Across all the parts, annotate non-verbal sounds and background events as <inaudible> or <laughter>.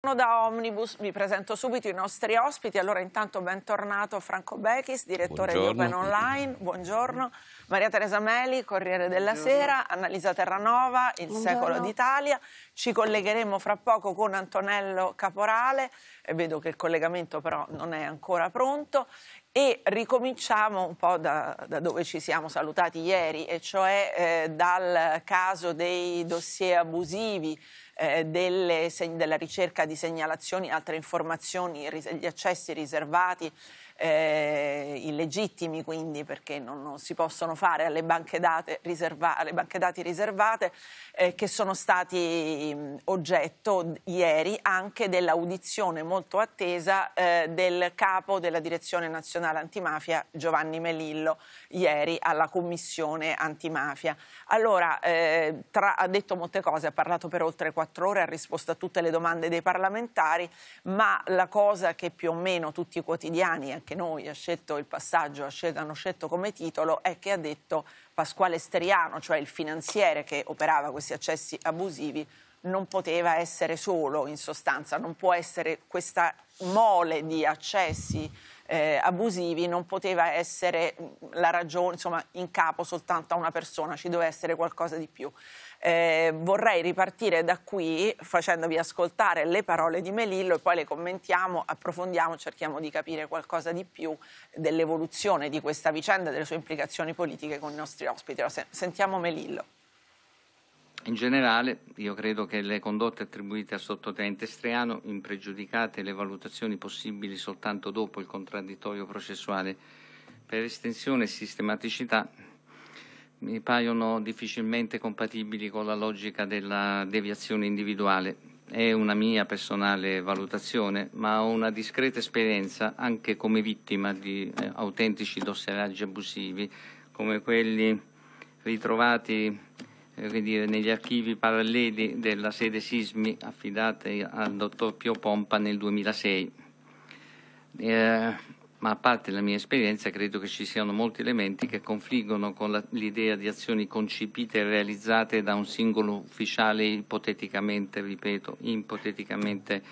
Buongiorno Da Omnibus vi presento subito i nostri ospiti. Allora, intanto, bentornato Franco Bechis, direttore Buongiorno. di Open Online. Buongiorno. Maria Teresa Meli, Corriere della Buongiorno. Sera. Annalisa Terranova, Il Buongiorno. Secolo d'Italia. Ci collegheremo fra poco con Antonello Caporale. E eh, vedo che il collegamento però non è ancora pronto. E ricominciamo un po' da, da, dove ci siamo salutati ieri, e cioè eh, dal caso dei dossier abusivi eh, delle, della ricerca di segnalazioni, altre informazioni, gli accessi riservati eh, illegittimi quindi perché non, non, si possono fare alle banche, date riserva- alle banche dati riservate eh, che sono stati mh, mm, oggetto ieri anche dell'audizione molto attesa eh, del capo della direzione nazionale antimafia Giovanni Melillo ieri alla commissione antimafia. Allora eh, tra, ha detto molte cose, ha parlato per oltre quattro ore, ha risposto a tutte le domande dei parlamentari ma la cosa che più o meno tutti i quotidiani anche noi, ha scelto il passaggio, hanno scelto come titolo, è che ha detto Pasquale Steriano, cioè il finanziere che operava questi accessi abusivi, non poteva essere solo in sostanza, non può essere questa mole di accessi eh, abusivi, non poteva essere mm, la ragione, insomma, in capo soltanto a una persona, ci doveva essere qualcosa di più. Eh, vorrei ripartire da qui facendovi ascoltare le parole di Melillo e poi le commentiamo, approfondiamo, cerchiamo di capire qualcosa di più dell'evoluzione di questa vicenda, e delle sue implicazioni politiche con i nostri ospiti. Allora, sentiamo Melillo. In generale, io credo che le condotte attribuite al sottotenente Striano, impregiudicate le valutazioni possibili soltanto dopo il contraddittorio processuale, per estensione e sistematicità mi paiono difficilmente compatibili con la logica della deviazione individuale. È una mia personale valutazione, ma ho una discreta esperienza anche come vittima di eh, autentici dossieraggi abusivi, come quelli ritrovati eh, dire, negli archivi paralleli della sede Sismi affidati al dottor Pio Pompa nel 2006. Eh, ma a parte la mia esperienza credo che ci siano molti elementi che confliggono con la, l'idea di azioni concepite e realizzate da un singolo ufficiale ipoteticamente, ripeto, ipoteticamente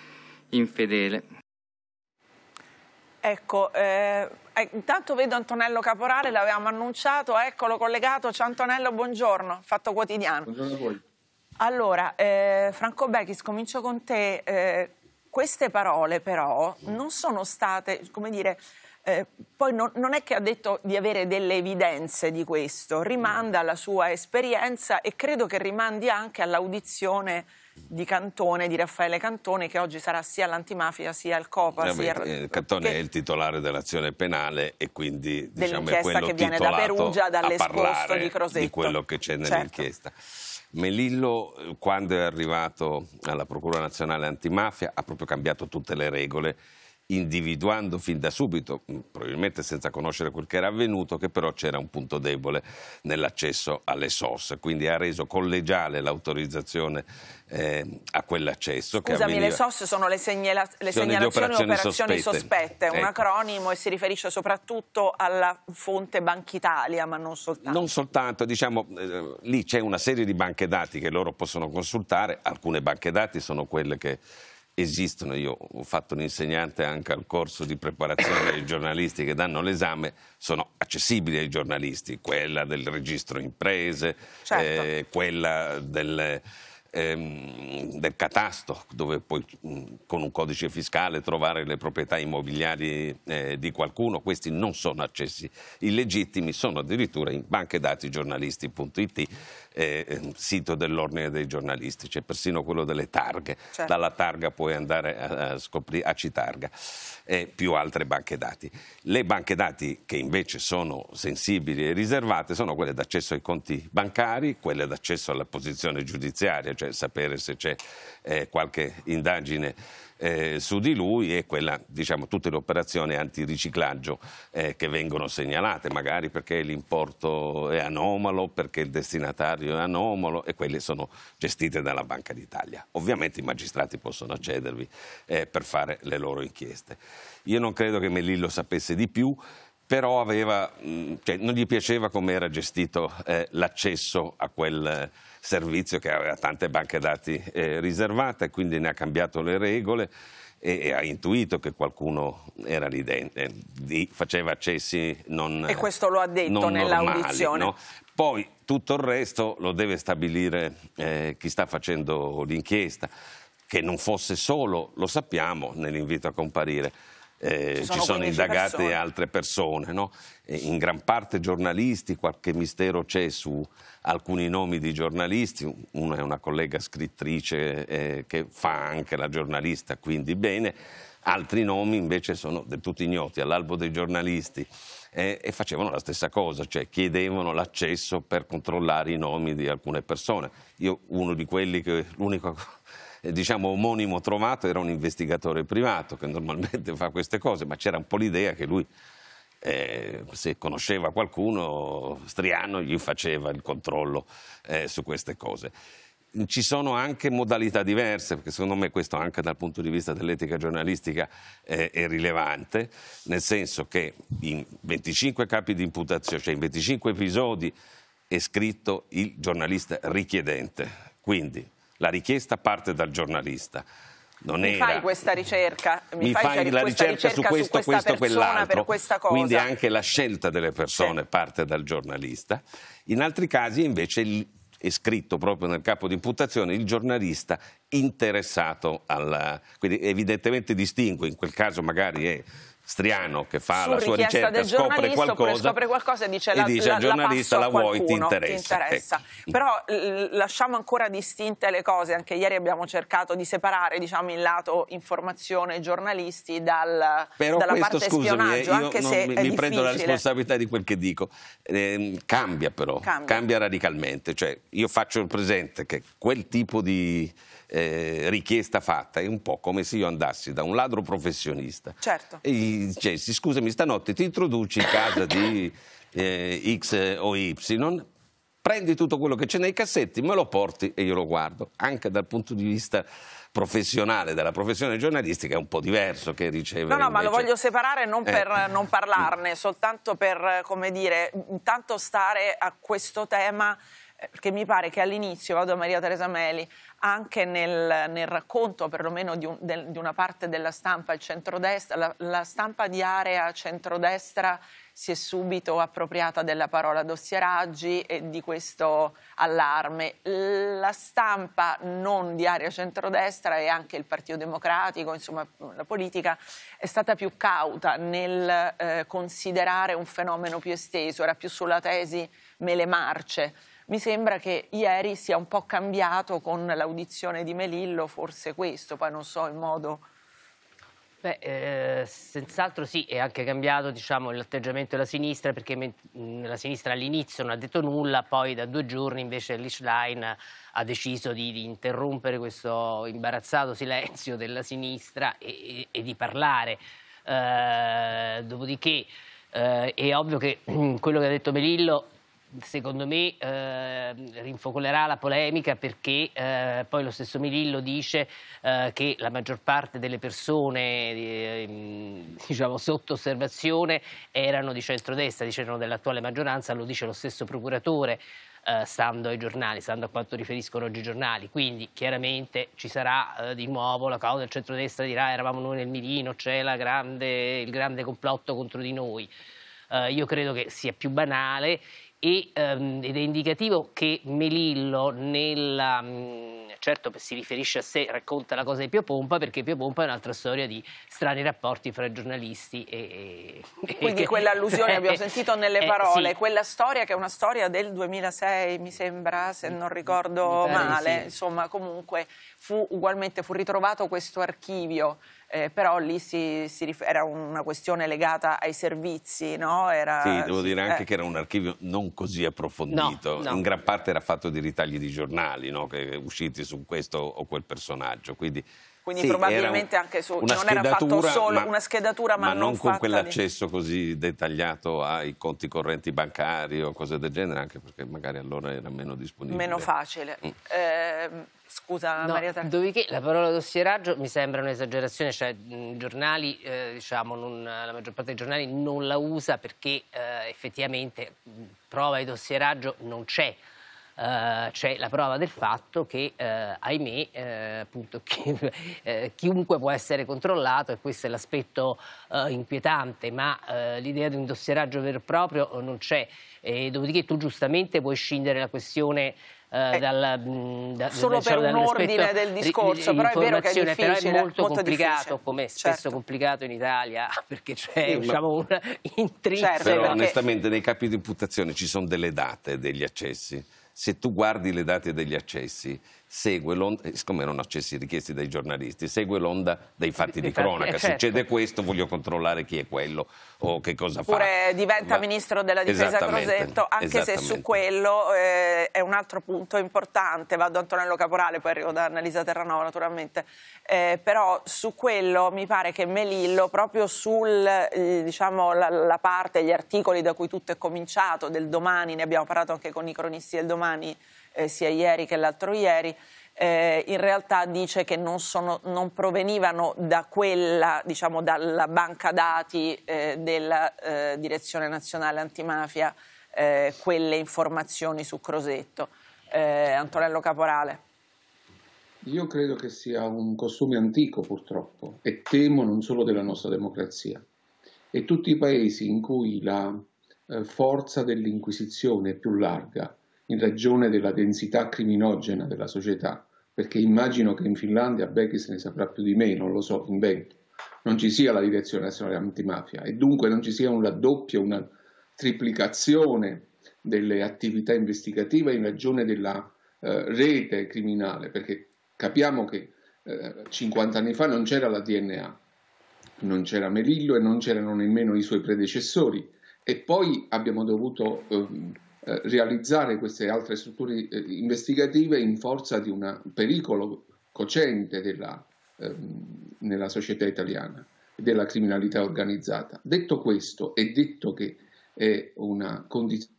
infedele. Ecco, eh, eh intanto vedo Antonello Caporale, l'avevamo annunciato, eccolo collegato, ciao Antonello, buongiorno, Fatto Quotidiano. Buongiorno a voi. Allora, eh, Franco Bechis, comincio con te. Eh, queste parole però non sono state, come dire, eh, poi non, non, è che ha detto di avere delle evidenze di questo, rimanda alla sua esperienza e credo che rimandi anche all'audizione di Cantone, di Raffaele Cantone, che oggi sarà sia l'antimafia sia il COPA. No, eh, sia... Eh, Cantone è il titolare dell'azione penale e quindi diciamo, è quello che viene da Perugia dall'esposto di Crosetto. Di quello che c'è certo. nell'inchiesta. Certo. Melillo, eh, quando è arrivato alla Procura Nazionale Antimafia, ha proprio cambiato tutte le regole individuando fin da subito, mm, probabilmente senza conoscere quel che era avvenuto, che però c'era un punto debole nell'accesso alle SOS, quindi ha reso collegiale l'autorizzazione eh, a quell'accesso. Scusami, avveniva... le SOS sono le, segnala... le sono segnalazioni operazioni, operazioni sospette, è ecco. un acronimo e si riferisce soprattutto alla fonte Banca Italia, ma non soltanto. Non soltanto, diciamo, eh, lì c'è una serie di banche dati che loro possono consultare, alcune banche dati sono quelle che esistono, io ho fatto l'insegnante anche al corso di preparazione dei giornalisti che danno l'esame, sono accessibili ai giornalisti, quella del registro imprese, certo. eh, quella del, ehm, del, catasto, dove puoi mh, mm, con un codice fiscale trovare le proprietà immobiliari eh, di qualcuno, questi non sono accessi illegittimi, sono addirittura in banche dati giornalisti.it eh, sito dell'Ordine dei giornalisti, c'è persino quello delle targhe, certo. dalla targa puoi andare a, scoprire a Citarga e più altre banche dati. Le banche dati che invece sono sensibili e riservate sono quelle d'accesso ai conti bancari, quelle d'accesso alla posizione giudiziaria, cioè sapere se c'è eh, qualche indagine eh, su di lui e quella, diciamo, tutte le operazioni antiriciclaggio eh, che vengono segnalate, magari perché l'importo è anomalo, perché il destinatario è anomalo e quelle sono gestite dalla Banca d'Italia. Ovviamente i magistrati possono accedervi eh, per fare le loro inchieste. Io non credo che Melillo sapesse di più, però aveva, mm, cioè, non gli piaceva come era gestito eh, l'accesso a quel servizio che aveva tante banche dati eh, riservate, quindi ne ha cambiato le regole e, ha intuito che qualcuno era lì dentro, eh, faceva accessi non E questo lo ha detto nell'audizione. No? Poi tutto il resto lo deve stabilire eh, chi sta facendo l'inchiesta, che non fosse solo, lo sappiamo nell'invito a comparire eh, ci sono, sono indagate persone. altre persone, no? in gran parte giornalisti, qualche mistero c'è su alcuni nomi di giornalisti, una è una collega scrittrice eh, che fa anche la giornalista, quindi bene, altri nomi invece sono del tutto ignoti all'albo dei giornalisti eh, e facevano la stessa cosa, cioè chiedevano l'accesso per controllare i nomi di alcune persone. Io uno di quelli che l'unico eh, diciamo, omonimo trovato era un investigatore privato che normalmente fa queste cose, ma c'era un po' l'idea che lui, eh, se conosceva qualcuno, Striano gli faceva il controllo eh, su queste cose ci sono anche modalità diverse, perché secondo me questo anche dal punto di vista dell'etica giornalistica eh, è rilevante, nel senso che in 25 capi di imputazione, cioè in 25 episodi è scritto il giornalista richiedente, quindi la richiesta parte dal giornalista. Non mi era... fai questa ricerca, mi, mi fai, fai cioè la ricerca, ricerca, su questo, su questa questo, quell'altro. Quindi anche la scelta delle persone sì. parte dal giornalista. In altri casi invece è scritto proprio nel capo di imputazione il giornalista interessato alla... Quindi evidentemente distingue, in quel caso magari è Striano che fa Su la sua ricerca, scopre qualcosa, scopre qualcosa, e dice, e la, al giornalista la, la vuoi, ti interessa. interessa. Ecco. Però lasciamo ancora distinte le cose, anche ieri abbiamo cercato di separare diciamo, il lato informazione giornalisti dal, Però dalla questo, parte scusami, eh, spionaggio, io anche se mi, mi prendo la responsabilità di quel che dico. Eh, cambia però, cambia. cambia radicalmente. Cioè, io faccio il presente che quel tipo di eh, richiesta fatta, è un po' come se io andassi da un ladro professionista certo. e dicessi scusami stanotte ti introduci in casa di eh, X o Y, prendi tutto quello che c'è nei cassetti, me lo porti e io lo guardo, anche dal punto di vista professionale della professione giornalistica è un po' diverso che riceve. No, no, invece... ma lo voglio separare non eh. per eh. non parlarne, soltanto per, come dire, intanto stare a questo tema perché mi pare che all'inizio, vado a Maria Teresa Meli, anche nel, nel racconto perlomeno di, un, de, di, una parte della stampa, il centrodestra, la, la stampa di area centrodestra si è subito appropriata della parola dossieraggi e di questo allarme. La stampa non di area centrodestra e anche il Partito Democratico, insomma la politica, è stata più cauta nel eh, considerare un fenomeno più esteso, era più sulla tesi mele marce mi sembra che ieri sia un po' cambiato con l'audizione di Melillo, forse questo, poi non so in modo... Beh, eh, senz'altro sì, è anche cambiato diciamo, l'atteggiamento della sinistra perché la sinistra all'inizio non ha detto nulla, poi da due giorni invece Lichline ha deciso di, di, interrompere questo imbarazzato silenzio della sinistra e, e, e di parlare. Eh, dopodiché eh, è ovvio che <clears throat> quello che ha detto Melillo secondo me eh, rinfocolerà la polemica perché eh, poi lo stesso Milillo dice eh, che la maggior parte delle persone eh, <laughs> diciamo, sotto osservazione erano di centrodestra, dicevano dell'attuale maggioranza, lo dice lo stesso procuratore. Eh, stando ai giornali, stando a quanto riferiscono oggi i giornali, quindi chiaramente ci sarà eh, di nuovo la causa del centrodestra dirà eravamo noi nel mirino, c'è grande, il grande complotto contro di noi. Uh, io credo che sia più banale e, ehm, ed è indicativo che Melillo nella... Mm, certo si riferisce a sé, racconta la cosa di Pio Pompa perché Pio Pompa è un'altra storia di strani rapporti fra giornalisti e... e Quindi quell'allusione abbiamo <laughs> eh, sentito nelle eh, parole, eh, sì. quella storia che è una storia del 2006 mi sembra, se non ricordo male, sì. insomma comunque fu ugualmente, fu ritrovato questo archivio eh, però lì si, si rifer- era una questione legata ai servizi, no? Era, sì, devo dire anche eh. che era un archivio non così approfondito, no, no. in gran parte era fatto di ritagli di giornali no? che, usciti su questo o quel personaggio, quindi quindi sì, probabilmente un, anche su, cioè, non era fatto solo ma, una schedatura, ma, ma non, non con quell'accesso di... così dettagliato ai conti correnti bancari o cose del genere, anche perché magari allora era meno disponibile. Meno facile. Mm. Eh, scusa no, Maria Tarantino. Dopodiché la parola dossieraggio mi sembra un'esagerazione, cioè mm, giornali, eh, diciamo, non, la maggior parte dei giornali non la usa perché eh, effettivamente mm, prova di dossieraggio non c'è. Eh, c'è la prova del fatto che, eh, ahimè, eh, appunto, <laughs> chi, eh, chiunque può essere controllato e questo è l'aspetto eh, inquietante, ma l'idea di un dossieraggio vero e proprio non c'è. E dopodiché tu giustamente puoi scindere la questione eh, dal, da, solo diciamo, per un ordine del discorso, però è vero che è però è molto, molto complicato, come certo. spesso complicato in Italia, <laughs> perché c'è sì, diciamo, una intrinseca... Certo, però perché... onestamente nei capi di imputazione ci sono delle date degli accessi se tu guardi le date degli accessi, segue l'onda, eh, siccome erano accessi richiesti dai giornalisti, segue l'onda dei fatti di cronaca. Eh, certo. Succede questo, voglio controllare chi è quello o che cosa Oppure fa. Oppure diventa Ma... ministro della difesa Crosetto, anche se su quello eh, è un altro punto importante. Vado a Antonello Caporale, poi arrivo da Annalisa Terranova naturalmente. Eh, però su quello mi pare che Melillo, proprio sulla eh, diciamo, parte, gli articoli da cui tutto è cominciato, del domani, ne abbiamo parlato anche con i cronisti del domani, eh, sia ieri che l'altro ieri, eh, in realtà dice che non, sono, non provenivano da quella, diciamo, dalla banca dati eh, della eh, Direzione Nazionale Antimafia eh, quelle informazioni su Crosetto. Eh, Antonello Caporale. Io credo che sia un costume antico purtroppo e temo non solo della nostra democrazia. E tutti i paesi in cui la eh, forza dell'inquisizione è più larga in ragione della densità criminogena della società, perché immagino che in Finlandia Beghi se ne saprà più di me, non lo so, in Veneto, non ci sia la direzione nazionale antimafia e dunque non ci sia un raddoppio, una triplicazione delle attività investigative in ragione della eh, rete criminale, perché capiamo che eh, 50 anni fa non c'era la DNA, non c'era Melillo e non c'erano nemmeno i suoi predecessori e poi abbiamo dovuto... Eh, eh, realizzare queste altre strutture eh, investigative in forza di un pericolo cocente della, ehm, nella società italiana della criminalità organizzata. Detto questo e detto che è una condizione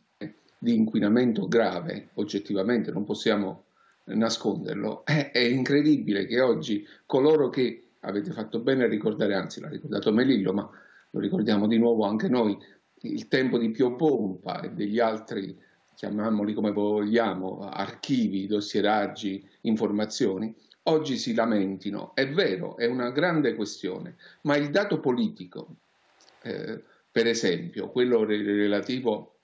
di inquinamento grave, oggettivamente non possiamo nasconderlo, è, è incredibile che oggi coloro che avete fatto bene a ricordare, anzi l'ha ricordato Melillo, ma lo ricordiamo di nuovo anche noi, il tempo di Pio Pompa e degli altri, chiamiamoli come vogliamo, archivi, dossieraggi, informazioni, oggi si lamentino. È vero, è una grande questione, ma il dato politico, eh, per esempio, quello relativo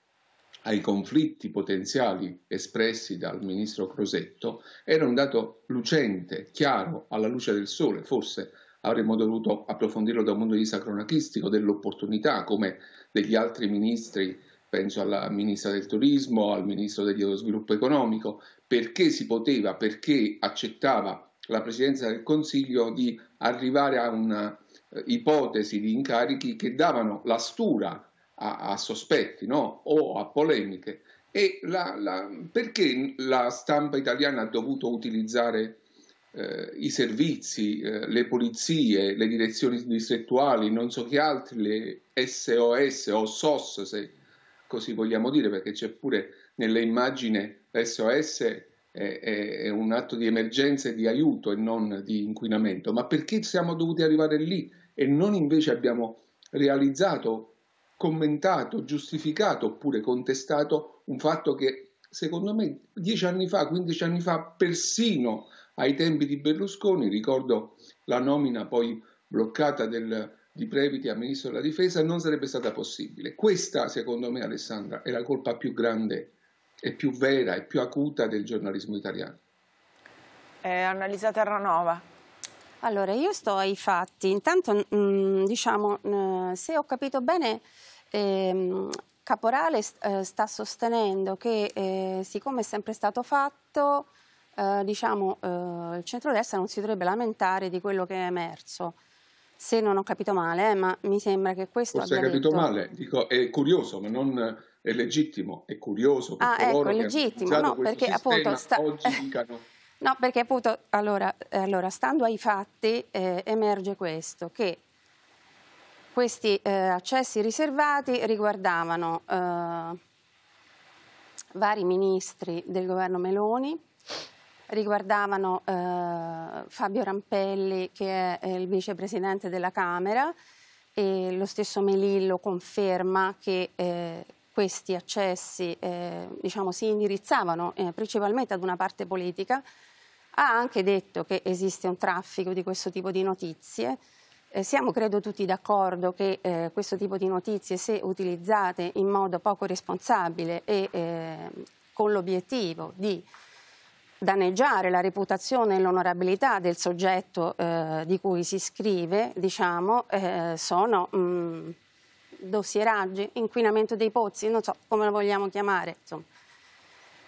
ai conflitti potenziali espressi dal ministro Crosetto, era un dato lucente, chiaro, alla luce del sole, forse avremmo dovuto approfondirlo da un punto di vista cronachistico, dell'opportunità, come degli altri ministri, penso alla ministra del turismo, al ministro dello sviluppo economico, perché si poteva, perché accettava la Presidenza del Consiglio di arrivare a una eh, ipotesi di incarichi che davano la stura a, a sospetti no? o a polemiche. E la, la, perché la stampa italiana ha dovuto utilizzare eh, i servizi, eh, le polizie, le direzioni distrettuali, non so che altri, le SOS o SOS, se così vogliamo dire, perché c'è pure nelle immagini SOS è, è, è un atto di emergenza e di aiuto e non di inquinamento. Ma perché siamo dovuti arrivare lì e non invece abbiamo realizzato commentato, giustificato oppure contestato un fatto che secondo me dieci anni fa, quindici anni fa, persino ai tempi di Berlusconi, ricordo la nomina poi bloccata del, di Previti a ministro della difesa, non sarebbe stata possibile. Questa, secondo me, Alessandra, è la colpa più grande e più vera e più acuta del giornalismo italiano. Eh, Annalisa Terranova. Allora, io sto ai fatti. Intanto, mh, mm, diciamo, mh, eh, se ho capito bene, ehm, Caporale st eh, sta sostenendo che, eh, siccome è sempre stato fatto, eh, diciamo, eh, il centrodestra non si dovrebbe lamentare di quello che è emerso. Se non ho capito male, eh, ma mi sembra che questo Forse abbia hai capito detto... male, dico, è curioso, ma non è legittimo, è curioso ah, ecco, è legittimo, no, perché appunto sta... <laughs> No, perché appunto, allora, eh, allora stando ai fatti, eh, emerge questo, che questi eh, accessi riservati riguardavano eh, vari ministri del governo Meloni, riguardavano eh, Fabio Rampelli che è il vicepresidente della Camera e lo stesso Melillo conferma che eh, questi accessi eh, diciamo, si indirizzavano eh, principalmente ad una parte politica. Ha anche detto che esiste un traffico di questo tipo di notizie. Eh, siamo credo tutti d'accordo che eh, questo tipo di notizie, se utilizzate in modo poco responsabile e con l'obiettivo di danneggiare la reputazione e l'onorabilità del soggetto eh, di cui si scrive, diciamo, eh, sono mh, mm, dossieraggi, inquinamento dei pozzi, non so come lo vogliamo chiamare, insomma.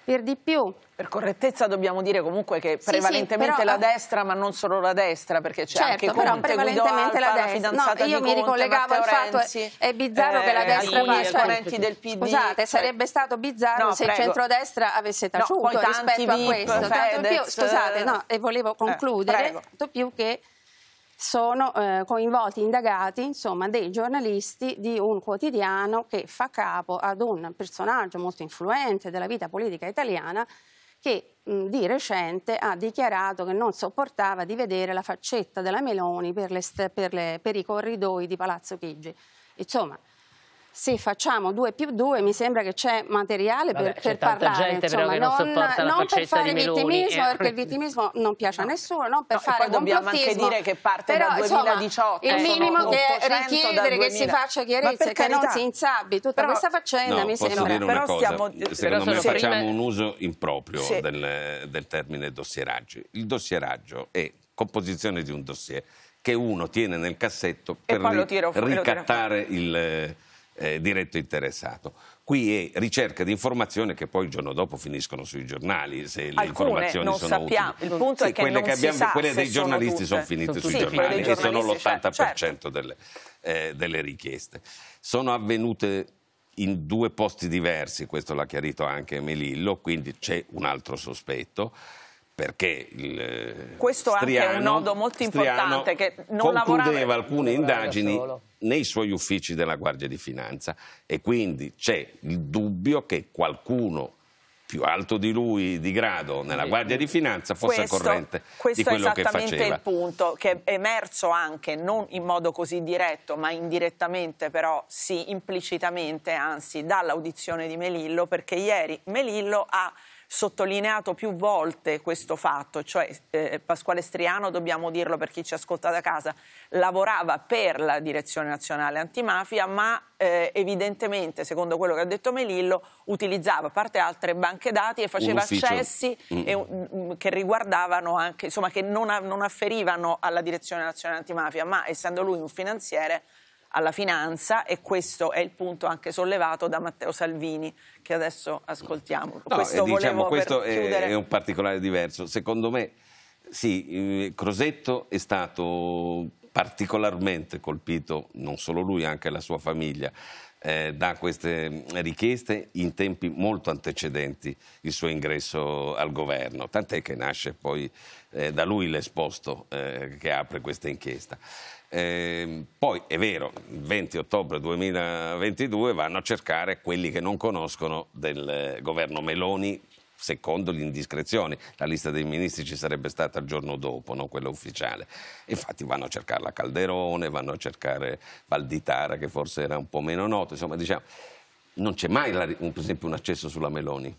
Per di più. Per correttezza dobbiamo dire comunque che prevalentemente sì, però, la destra, ma non solo la destra, perché c'è certo, anche Conte, però prevalentemente Alfa, la destra. La no, io mi Conte, ricollegavo al fatto, Renzi, è, bizzarro eh, che la eh, destra... Alcuni esponenti del PD... Scusate, cioè- sarebbe stato bizzarro no, se prego. il centrodestra avesse taciuto no, rispetto VIP, a questo. Fedez, tanto più, scusate, no, e volevo eh, concludere, eh, tanto più che sono eh, coinvolti, indagati, insomma, dei giornalisti di un quotidiano che fa capo ad un personaggio molto influente della vita politica italiana che mh, di recente ha dichiarato che non sopportava di vedere la faccetta della Meloni per, le, per, le, per i corridoi di Palazzo Chigi. Insomma, sì, facciamo due più due, mi sembra che c'è materiale Vabbè, per, per parlare. Insomma, non, non per fare vittimismo, eh. perché il vittimismo non piace a nessuno, non per no, fare complottismo. dobbiamo anche dire che parte Però, dal 2018. Insomma, il minimo che richiedere che si faccia chiarezza, che non si insabbi tutta Però, questa faccenda, no, mi sembra. Però cosa. stiamo... Secondo Però me se facciamo un uso improprio sì. del, del termine dossieraggio. Il dossieraggio è composizione di un dossier che uno tiene nel cassetto per ricattare il eh, eh, diretto interessato. Qui è ricerca di informazioni che poi il giorno dopo finiscono sui giornali, se le Alcune informazioni non sono sappiamo. Utili. Il punto sì, è che quelle, che abbiamo, quelle dei giornalisti sono, sono finite sui sì, giornali e sono l'80% certo. delle, eh, delle richieste. Sono avvenute in due posti diversi, questo l'ha chiarito anche Melillo, quindi c'è un altro sospetto perché il eh, Questo Striano, anche è un nodo molto importante Striano che non concludeva lavorava... alcune indagini nei suoi uffici della Guardia di Finanza e quindi c'è il dubbio che qualcuno più alto di lui di grado nella Guardia di Finanza fosse questo, corrente questo di quello che faceva. Questo è esattamente il punto che è emerso anche, non in modo così diretto, ma indirettamente però sì, implicitamente anzi, dall'audizione di Melillo, perché ieri Melillo ha sottolineato più volte questo fatto, cioè eh, Pasquale Striano, dobbiamo dirlo per chi ci ascolta da casa, lavorava per la Direzione Nazionale Antimafia, ma eh, evidentemente, secondo quello che ha detto Melillo, utilizzava a parte altre banche dati e faceva accessi mm. e, um, mm, che riguardavano anche, insomma, che non, non afferivano alla Direzione Nazionale Antimafia, ma essendo lui un finanziere alla finanza e questo è il punto anche sollevato da Matteo Salvini che adesso ascoltiamo. No, questo, diciamo, questo è, chiudere... è un particolare diverso. Secondo me sì, eh, Crosetto è stato particolarmente colpito, non solo lui, anche la sua famiglia, eh, da queste richieste in tempi molto antecedenti il suo ingresso al governo, tant'è che nasce poi eh, da lui l'esposto eh, che apre questa inchiesta. Eh, poi è vero, il 20 ottobre 2022 vanno a cercare quelli che non conoscono del eh, governo Meloni secondo le indiscrezioni. La lista dei ministri ci sarebbe stata il giorno dopo, non quella ufficiale. Infatti vanno a cercare la Calderone, vanno a cercare Valditara che forse era un po' meno noto. Insomma, diciamo, non c'è mai la, un, per esempio un accesso sulla Meloni.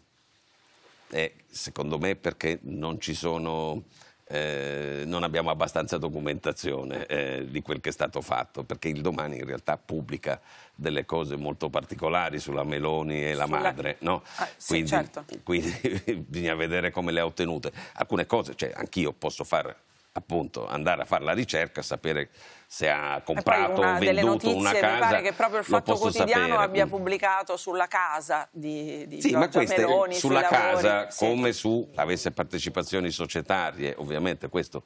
Eh, secondo me perché non ci sono eh, non abbiamo abbastanza documentazione eh, di quel che è stato fatto, perché il domani in realtà pubblica delle cose molto particolari sulla Meloni e la madre, no? ah, sì, quindi, certo. quindi <laughs> bisogna vedere come le ha ottenute. Alcune cose, cioè, anch'io posso fare appunto andare a fare la ricerca, sapere se ha comprato o venduto una casa. Mi pare che proprio il Fatto Quotidiano sapere. abbia pubblicato sulla casa di, di sì, Giorgia eh, Meloni. Sulla casa, lavori, come su avesse partecipazioni societarie, ovviamente questo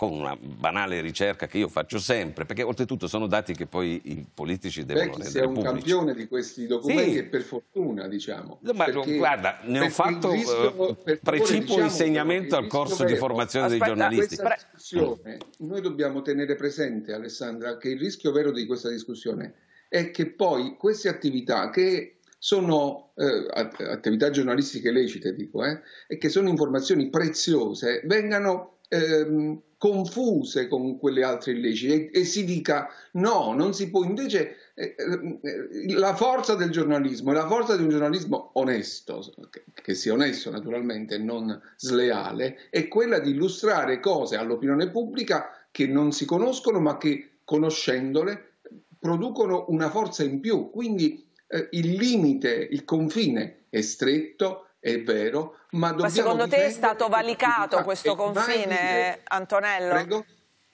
con una banale ricerca che io faccio sempre, perché oltretutto sono dati che poi i politici devono Vecchi rendere pubblici. Vecchi è un campione di questi documenti sì. e per fortuna, diciamo. No, ma perché, guarda, ne ho fatto eh, rischio, eh, precipuo diciamo, insegnamento al corso vero. di formazione Aspetta, dei giornalisti. discussione, noi dobbiamo tenere presente, Alessandra, che il rischio vero di questa discussione è che poi queste attività che sono eh, attività giornalistiche lecite, dico, eh, e che sono informazioni preziose, vengano ehm, confuse con quelle altre illecite e, e, si dica no, non si può. Invece eh, eh la forza del giornalismo è la forza di un giornalismo onesto, che, che sia onesto naturalmente e non sleale, è quella di illustrare cose all'opinione pubblica che non si conoscono ma che conoscendole producono una forza in più, quindi eh, il limite, il confine è stretto, è vero, ma dobbiamo... Ma secondo te è stato valicato ah, questo confine, Antonello? Prego?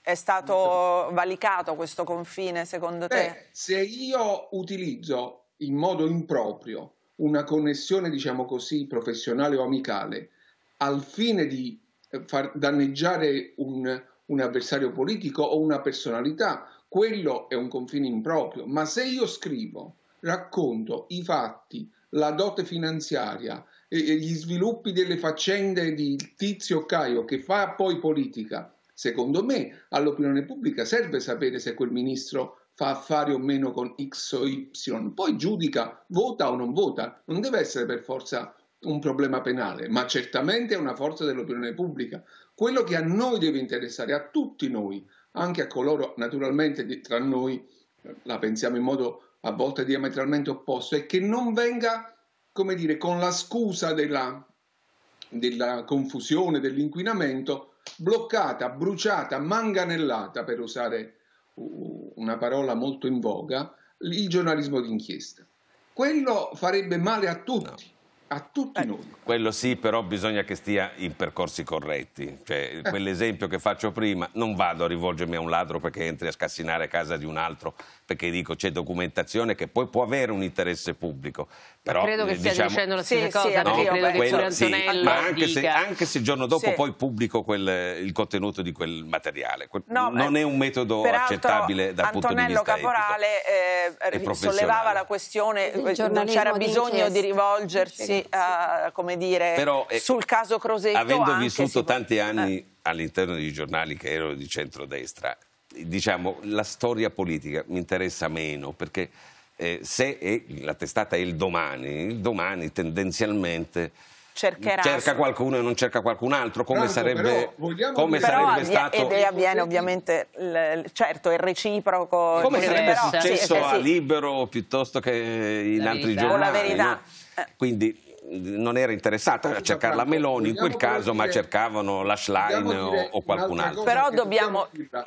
È stato valicato questo confine, secondo Beh, te? Se io utilizzo in modo improprio una connessione, diciamo così, professionale o amicale, al fine di eh, far danneggiare un, un avversario politico o una personalità, quello è un confine improprio. Ma se io scrivo, racconto i fatti, la dote finanziaria, gli sviluppi delle faccende di tizio Caio che fa poi politica, secondo me all'opinione pubblica serve sapere se quel ministro fa affari o meno con X o Y, poi giudica, vota o non vota, non deve essere per forza un problema penale, ma certamente è una forza dell'opinione pubblica. Quello che a noi deve interessare, a tutti noi, anche a coloro naturalmente tra noi la pensiamo in modo a volte diametralmente opposto, è che non venga come dire, con la scusa della, della confusione, dell'inquinamento, bloccata, bruciata, manganellata, per usare una parola molto in voga, il giornalismo d'inchiesta. Quello farebbe male a tutti a tutti eh, noi. Quello sì, però bisogna che stia in percorsi corretti. Cioè, eh. Quell'esempio che faccio prima, non vado a rivolgermi a un ladro perché entri a scassinare a casa di un altro, perché dico c'è documentazione che poi può avere un interesse pubblico. Però, credo che eh, diciamo, stia dicendo la stessa sì, cosa, sì, no, credo quello, Antonello sì, ma anche se, anche se, il giorno dopo sì. poi pubblico quel, il contenuto di quel materiale. No, non è un metodo peraltro, accettabile dal punto di vista Caporale eh, sollevava la questione, eh, non c'era bisogno di rivolgersi sì, uh, come dire, Però, eh, sul caso Crosetto. Avendo vissuto tanti può... anni eh. all'interno di giornali che ero di centrodestra, diciamo, la storia politica mi interessa meno perché eh, se è, la testata è il domani, il domani tendenzialmente cercherà. Cerca qualcuno e non cerca qualcun altro, come Tanto, sarebbe, però, come sarebbe stato. Ed è avviene ovviamente, il, certo, il reciproco. Come sarebbe però, successo sì, a Libero piuttosto che in la altri verità. Oh, giornali. La verità. No? Eh. Quindi non era interessata a certo, cercare la Meloni in quel caso, dire, ma cercavano la Schlein o, o qualcun altro. Però dobbiamo... Dirla,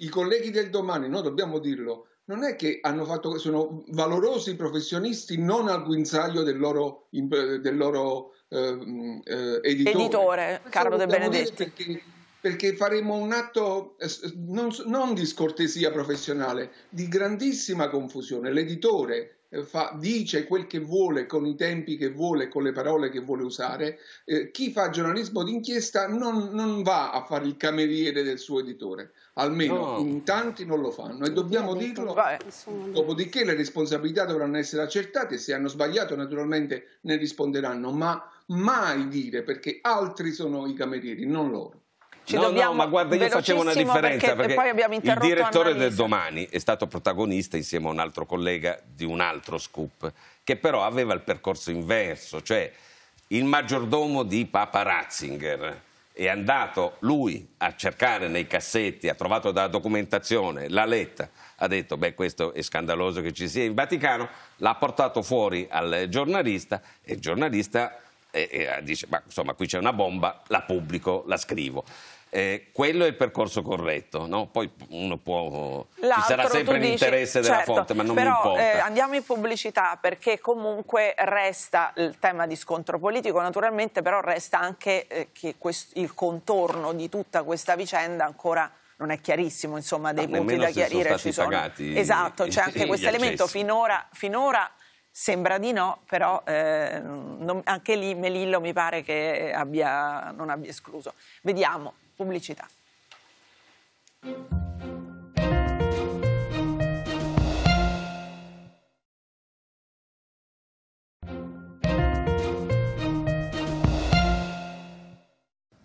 I colleghi del domani, noi dobbiamo dirlo, non è che hanno fatto, sono valorosi professionisti non al guinzaglio del loro, del loro ehm, eh, editore. editore Carlo De Benedetti. Perché, perché, faremo un atto eh, non, non di scortesia professionale, di grandissima confusione. L'editore eh, fa, dice quel che vuole con i tempi che vuole, con le parole che vuole usare, eh, chi fa giornalismo d'inchiesta non, non, va a fare il cameriere del suo editore, almeno no. in tanti non lo fanno e dobbiamo dirlo, dopodiché le responsabilità dovranno essere accertate, se hanno sbagliato naturalmente ne risponderanno, ma mai dire perché altri sono i camerieri, non loro. Ci no, dobbiamo... no, ma guarda, io facevo una differenza perché, perché il direttore Annalisa. del Domani è stato protagonista insieme a un altro collega di un altro scoop che però aveva il percorso inverso, cioè il maggiordomo di Papa Ratzinger è andato lui a cercare nei cassetti, ha trovato dalla documentazione l'ha letta, ha detto beh questo è scandaloso che ci sia in Vaticano, l'ha portato fuori al giornalista e il giornalista eh, eh, dice ma insomma qui c'è una bomba, la pubblico, la scrivo. Eh, quello è il percorso corretto, no? poi uno può. ci sarà sempre l'interesse della certo, fonte, ma non però, mi importa. Eh, andiamo in pubblicità perché comunque resta il tema di scontro politico, naturalmente, però resta anche eh, che il contorno di tutta questa vicenda ancora non è chiarissimo, insomma, dei punti da chiarire ci sono. Esatto, c'è cioè anche questo elemento. Finora, finora Sembra di no, però eh, non, anche lì Melillo mi pare che abbia, non abbia escluso. Vediamo. Pubblicità.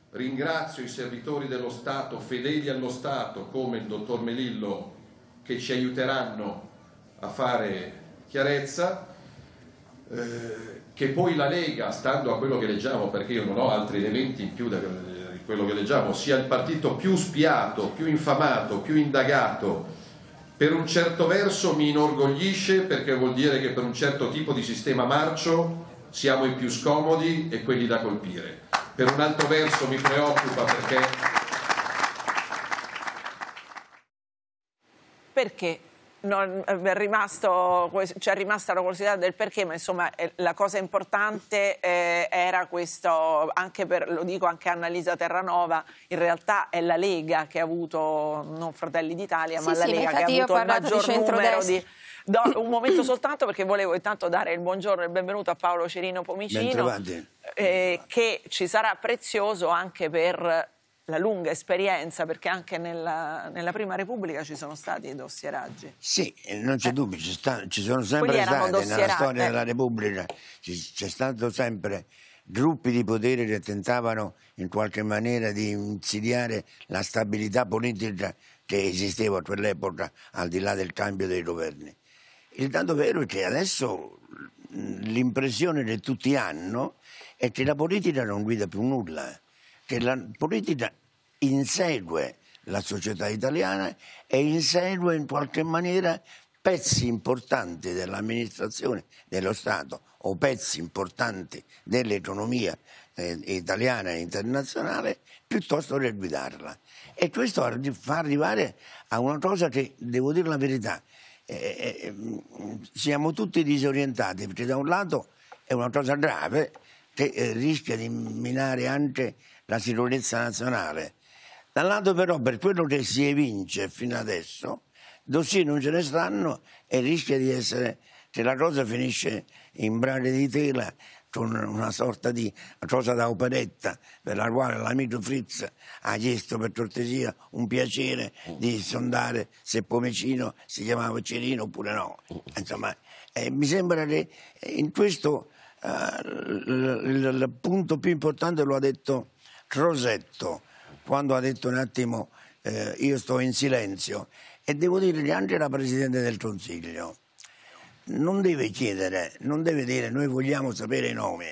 Ringrazio i servitori dello Stato, fedeli allo Stato, come il dottor Melillo, che ci aiuteranno a fare chiarezza. Eh che poi la Lega, stando a quello che leggiamo, perché io non ho altri elementi in più da eh, quello che leggiamo, sia il partito più spiato, più infamato, più indagato, per un certo verso mi inorgoglisce perché vuol dire che per un certo tipo di sistema marcio siamo i più scomodi e quelli da colpire. Per un altro verso mi preoccupa perché... Perché non, eh, è rimasto, ci cioè, è rimasta la curiosità del perché, ma insomma eh, la cosa importante eh, era questo, anche per, lo dico anche a Annalisa Terranova, in realtà è la Lega che ha avuto, non Fratelli d'Italia, sì, ma sì, la Lega che ha avuto il maggior di numero di... Do, un momento soltanto perché volevo intanto dare il buongiorno e il benvenuto a Paolo Cerino Pomicino eh, che ci sarà prezioso anche per la lunga esperienza, perché anche nella, nella, Prima Repubblica ci sono stati i dossieraggi. Sì, non c'è eh. dubbio, ci, sta, ci, sono sempre stati nella storia della Repubblica, c'è stato sempre gruppi di potere che tentavano in qualche maniera di insidiare la stabilità politica che esisteva a quell'epoca, al di là del cambio dei governi. Il dato vero è che adesso l'impressione che tutti hanno è che la politica non guida più nulla eh che la politica insegue la società italiana e insegue in qualche maniera pezzi importanti dell'amministrazione dello Stato o pezzi importanti dell'economia eh, italiana e internazionale piuttosto che guidarla. E questo fa arrivare a una cosa che, devo dire la verità, eh, eh, eh, siamo tutti disorientati perché da un lato è una cosa grave che eh, rischia di minare anche la sicurezza nazionale. Dall'altro però, per quello che si evince fino adesso, dossier non ce ne stanno e rischia di essere che la cosa finisce in brani di tela con una sorta di cosa da operetta per la quale l'amico Fritz ha chiesto per cortesia un piacere di sondare se Pomecino si chiamava Cirino oppure no. Insomma, eh, mi sembra che in questo eh, il punto più importante lo ha detto Rosetto, quando ha detto un attimo eh, io sto in silenzio, e devo dirgli anche la Presidente del Consiglio, non deve chiedere, non deve dire noi vogliamo sapere i nomi,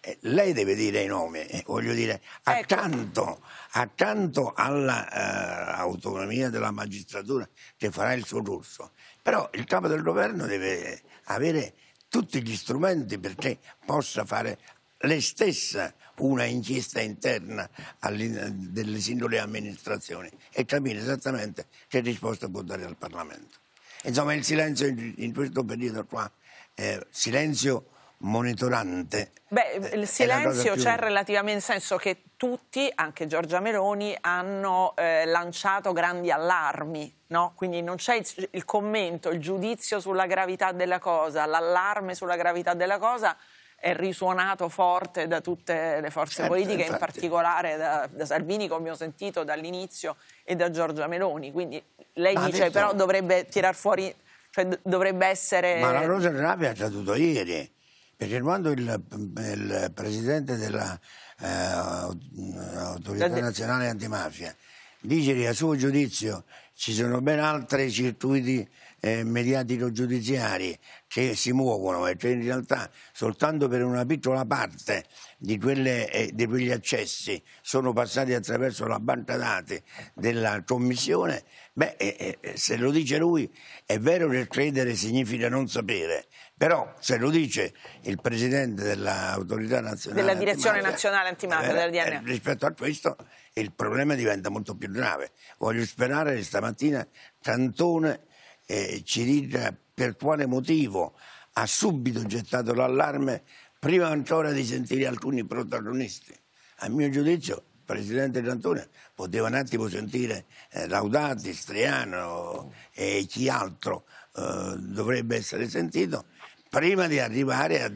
eh, lei deve dire i nomi, eh, voglio dire, accanto, accanto all'autonomia eh, della magistratura che farà il suo corso, però il capo del governo deve avere tutti gli strumenti perché possa fare le stesse una inchiesta interna delle singole amministrazioni e capire esattamente che risposta può dare al Parlamento. Insomma, il silenzio in, questo periodo qua, eh, silenzio monitorante. Beh, il silenzio c'è relativamente, nel senso che tutti, anche Giorgia Meloni, hanno eh, lanciato grandi allarmi, no? quindi non c'è il, il commento, il giudizio sulla gravità della cosa, l'allarme sulla gravità della cosa è risuonato forte da tutte le forze certo, politiche, infatti. in particolare da, da, Salvini, come ho sentito dall'inizio, e da Giorgia Meloni. Quindi lei Ma dice detto... però dovrebbe tirar fuori, cioè dovrebbe essere... Ma la Rosa Rabbia ha ceduto ieri, perché quando il, il presidente dell'autorità eh, Nazionale Antimafia dice che a suo giudizio ci sono ben altri circuiti eh, mediatico-giudiziari cioè, si muovono, eh, cioè in realtà soltanto per una piccola parte di, quelle, eh, di quegli accessi sono passati attraverso la banca dati della Commissione, beh, eh, eh, eh, se lo dice lui è vero che credere significa non sapere, però se lo dice il presidente dell'autorità nazionale della direzione antimafia, nazionale antimafia della eh, rispetto a questo il problema diventa molto più grave voglio sperare che stamattina Cantone eh, ci dica per quale motivo ha subito gettato l'allarme prima ancora di sentire alcuni protagonisti. A mio giudizio, il Presidente D'Antone poteva un attimo sentire eh, Laudati, Striano e chi altro eh, dovrebbe essere sentito prima di arrivare a,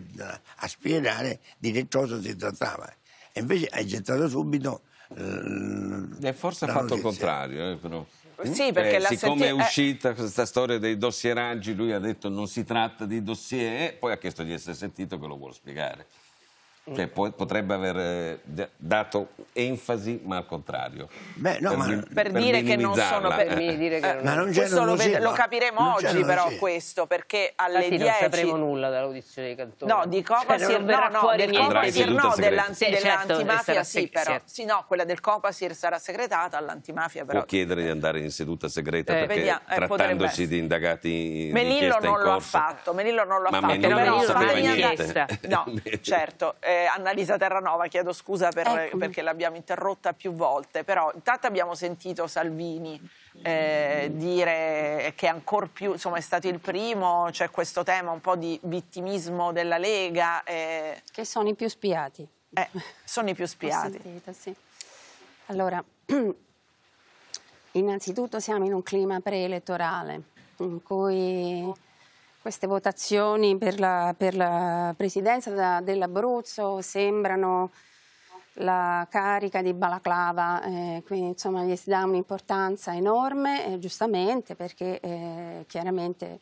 a, spiegare di che cosa si trattava. E invece hai gettato subito... Eh, e forse ha fatto il contrario. Eh, però. Sì, eh, perché eh, siccome senti... è eh. uscita questa storia dei dossieraggi, lui ha detto non si tratta di dossier, poi ha chiesto di essere sentito che lo vuole spiegare. Cioè, potrebbe aver eh, dato enfasi, ma al contrario. Beh, no, per, ma, per, per, dire che non sono per me, eh. dire che eh, non, non questo lo, ved- lo, capiremo non oggi, però, questo perché alle Infatti 10. Non sapremo nulla dall'audizione di Cantone. No, di Copasir, cioè, no, no, del Copasir, no, dell'anti, sì, certo, dell'antimafia, sì, seg- però. Certo. Sì, no, quella del Copasir sarà segretata, all'antimafia, però. Può chiedere di andare in seduta segreta eh, perché vediamo, eh, trattandosi di indagati. Melillo non lo ha fatto, Melillo non lo ha fatto, però. No, certo. Eh, eh, Annalisa Terranova, chiedo scusa per, perché l'abbiamo interrotta più volte, però intanto abbiamo sentito Salvini eh, dire che ancora più, insomma è stato il primo, c'è cioè questo tema un po' di vittimismo della Lega. Eh. Che sono i più spiati. Eh, sono i più spiati. Sentito, sì. Allora, <clears throat> innanzitutto siamo in un clima preelettorale in cui queste votazioni per la, per la presidenza dell'Abruzzo sembrano la carica di Balaclava, eh, quindi insomma gli si dà un'importanza enorme, eh, giustamente perché eh, chiaramente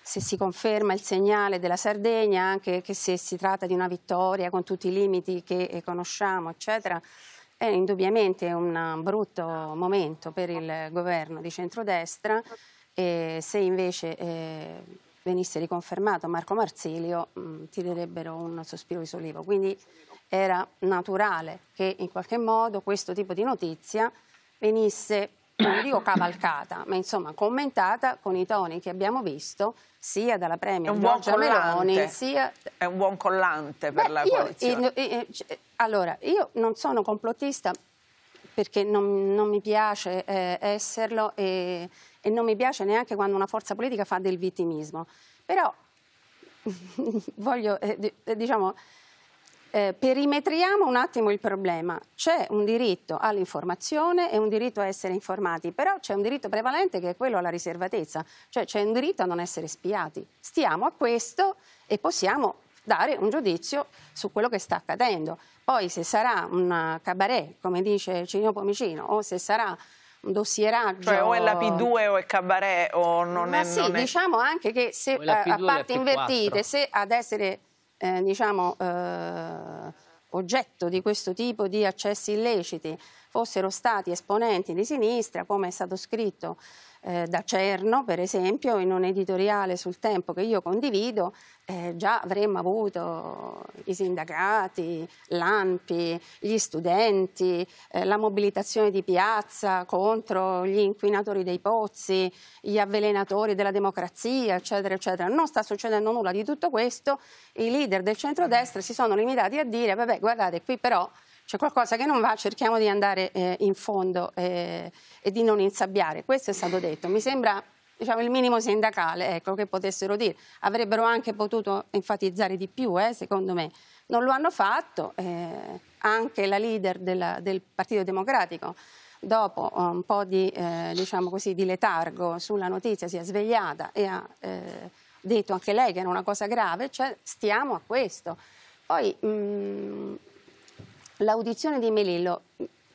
se si conferma il segnale della Sardegna, anche che se si tratta di una vittoria con tutti i limiti che eh, conosciamo, eccetera, è indubbiamente un brutto momento per il governo di centrodestra e se invece eh, venisse riconfermato Marco Marsilio mh, mm, tirerebbero un sospiro di sollievo. Quindi era naturale che in qualche modo questo tipo di notizia venisse, non dico cavalcata, ma insomma commentata con i toni che abbiamo visto sia dalla Premier Giorgia Meloni, sia... È un buon collante per Beh, la coalizione. Io, eh, eh, allora, io non sono complottista perché non, non mi piace eh, esserlo e e non mi piace neanche quando una forza politica fa del vittimismo. Però <laughs> voglio, eh, eh, diciamo, eh, perimetriamo un attimo il problema. C'è un diritto all'informazione e un diritto a essere informati, però c'è un diritto prevalente che è quello alla riservatezza, cioè c'è un diritto a non essere spiati. Stiamo a questo e possiamo dare un giudizio su quello che sta accadendo. Poi se sarà un cabaret, come dice Cinio Pomicino, o se sarà dossieraggio. Cioè o è la P2 o è cabaret o non Ma è... Ma sì, è... diciamo anche che se eh, a parte invertite, se ad essere eh, diciamo, eh, oggetto di questo tipo di accessi illeciti fossero stati esponenti di sinistra, come è stato scritto eh, da Cerno, per esempio, in un editoriale sul tempo che io condivido, eh, già avremmo avuto i sindacati, l'AMPI, gli studenti, eh, la mobilitazione di piazza contro gli inquinatori dei pozzi, gli avvelenatori della democrazia, eccetera, eccetera. Non sta succedendo nulla di tutto questo. I leader del centrodestra si sono limitati a dire, vabbè, guardate, qui però c'è qualcosa che non va, cerchiamo di andare eh, in fondo eh, e di non insabbiare. Questo è stato detto. Mi sembra diciamo, il minimo sindacale ecco, che potessero dire. Avrebbero anche potuto enfatizzare di più, eh, secondo me. Non lo hanno fatto, eh, anche la leader della, del Partito Democratico dopo un po' di, eh, diciamo così, di, letargo sulla notizia si è svegliata e ha eh, detto anche lei che era una cosa grave, cioè stiamo a questo. Poi mh, mm, l'audizione di Melillo,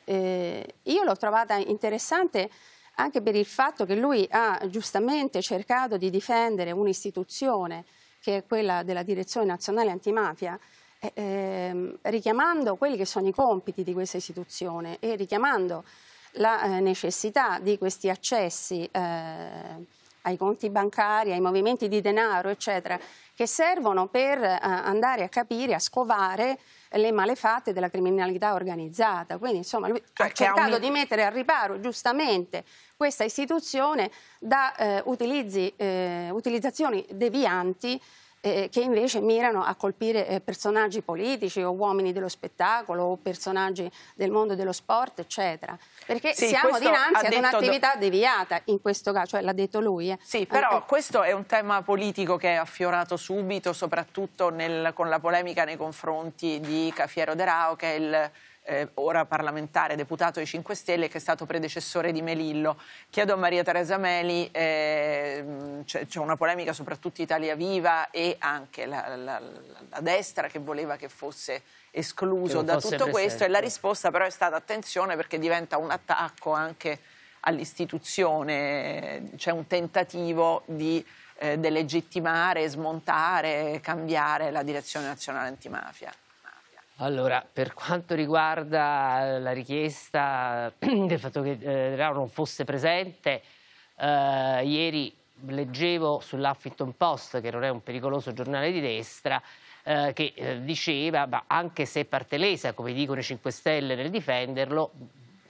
eh, io l'ho trovata interessante anche per il fatto che lui ha giustamente cercato di difendere un'istituzione che è quella della Direzione Nazionale Antimafia, eh, ehm, richiamando quelli che sono i compiti di questa istituzione e richiamando la eh, necessità di questi accessi eh, ai conti bancari, ai movimenti di denaro, eccetera, che servono per eh, andare a capire, a scovare le malefatte della criminalità organizzata. Quindi insomma lui cioè, ha cercato un... di mettere al riparo giustamente questa istituzione da eh, utilizzi, eh, utilizzazioni devianti eh, che invece mirano a colpire eh, personaggi politici o uomini dello spettacolo o personaggi del mondo dello sport, eccetera. Perché sì, siamo dinanzi ad un'attività deviata in questo caso, cioè l'ha detto lui. Eh. Sì, però ecco. questo è un tema politico che è affiorato subito, soprattutto nel, con la polemica nei confronti di Cafiero De Rao, che è il eh, ora parlamentare, deputato dei 5 Stelle, che è stato predecessore di Melillo. Chiedo a Maria Teresa Meli, eh, c'è, una polemica soprattutto Italia Viva e anche la, la, la destra che voleva che fosse escluso che da fosse tutto presente. questo e la risposta però è stata attenzione perché diventa un attacco anche all'istituzione, c'è un tentativo di eh, delegittimare, smontare, cambiare la direzione nazionale antimafia. Allora, per quanto riguarda eh, la richiesta <clears throat> del fatto che eh, Rao non fosse presente, eh, ieri leggevo sull'Huffington Post, che non è un pericoloso giornale di destra, eh, che eh, diceva, ma anche se Partelesa, come dicono i 5 Stelle nel difenderlo,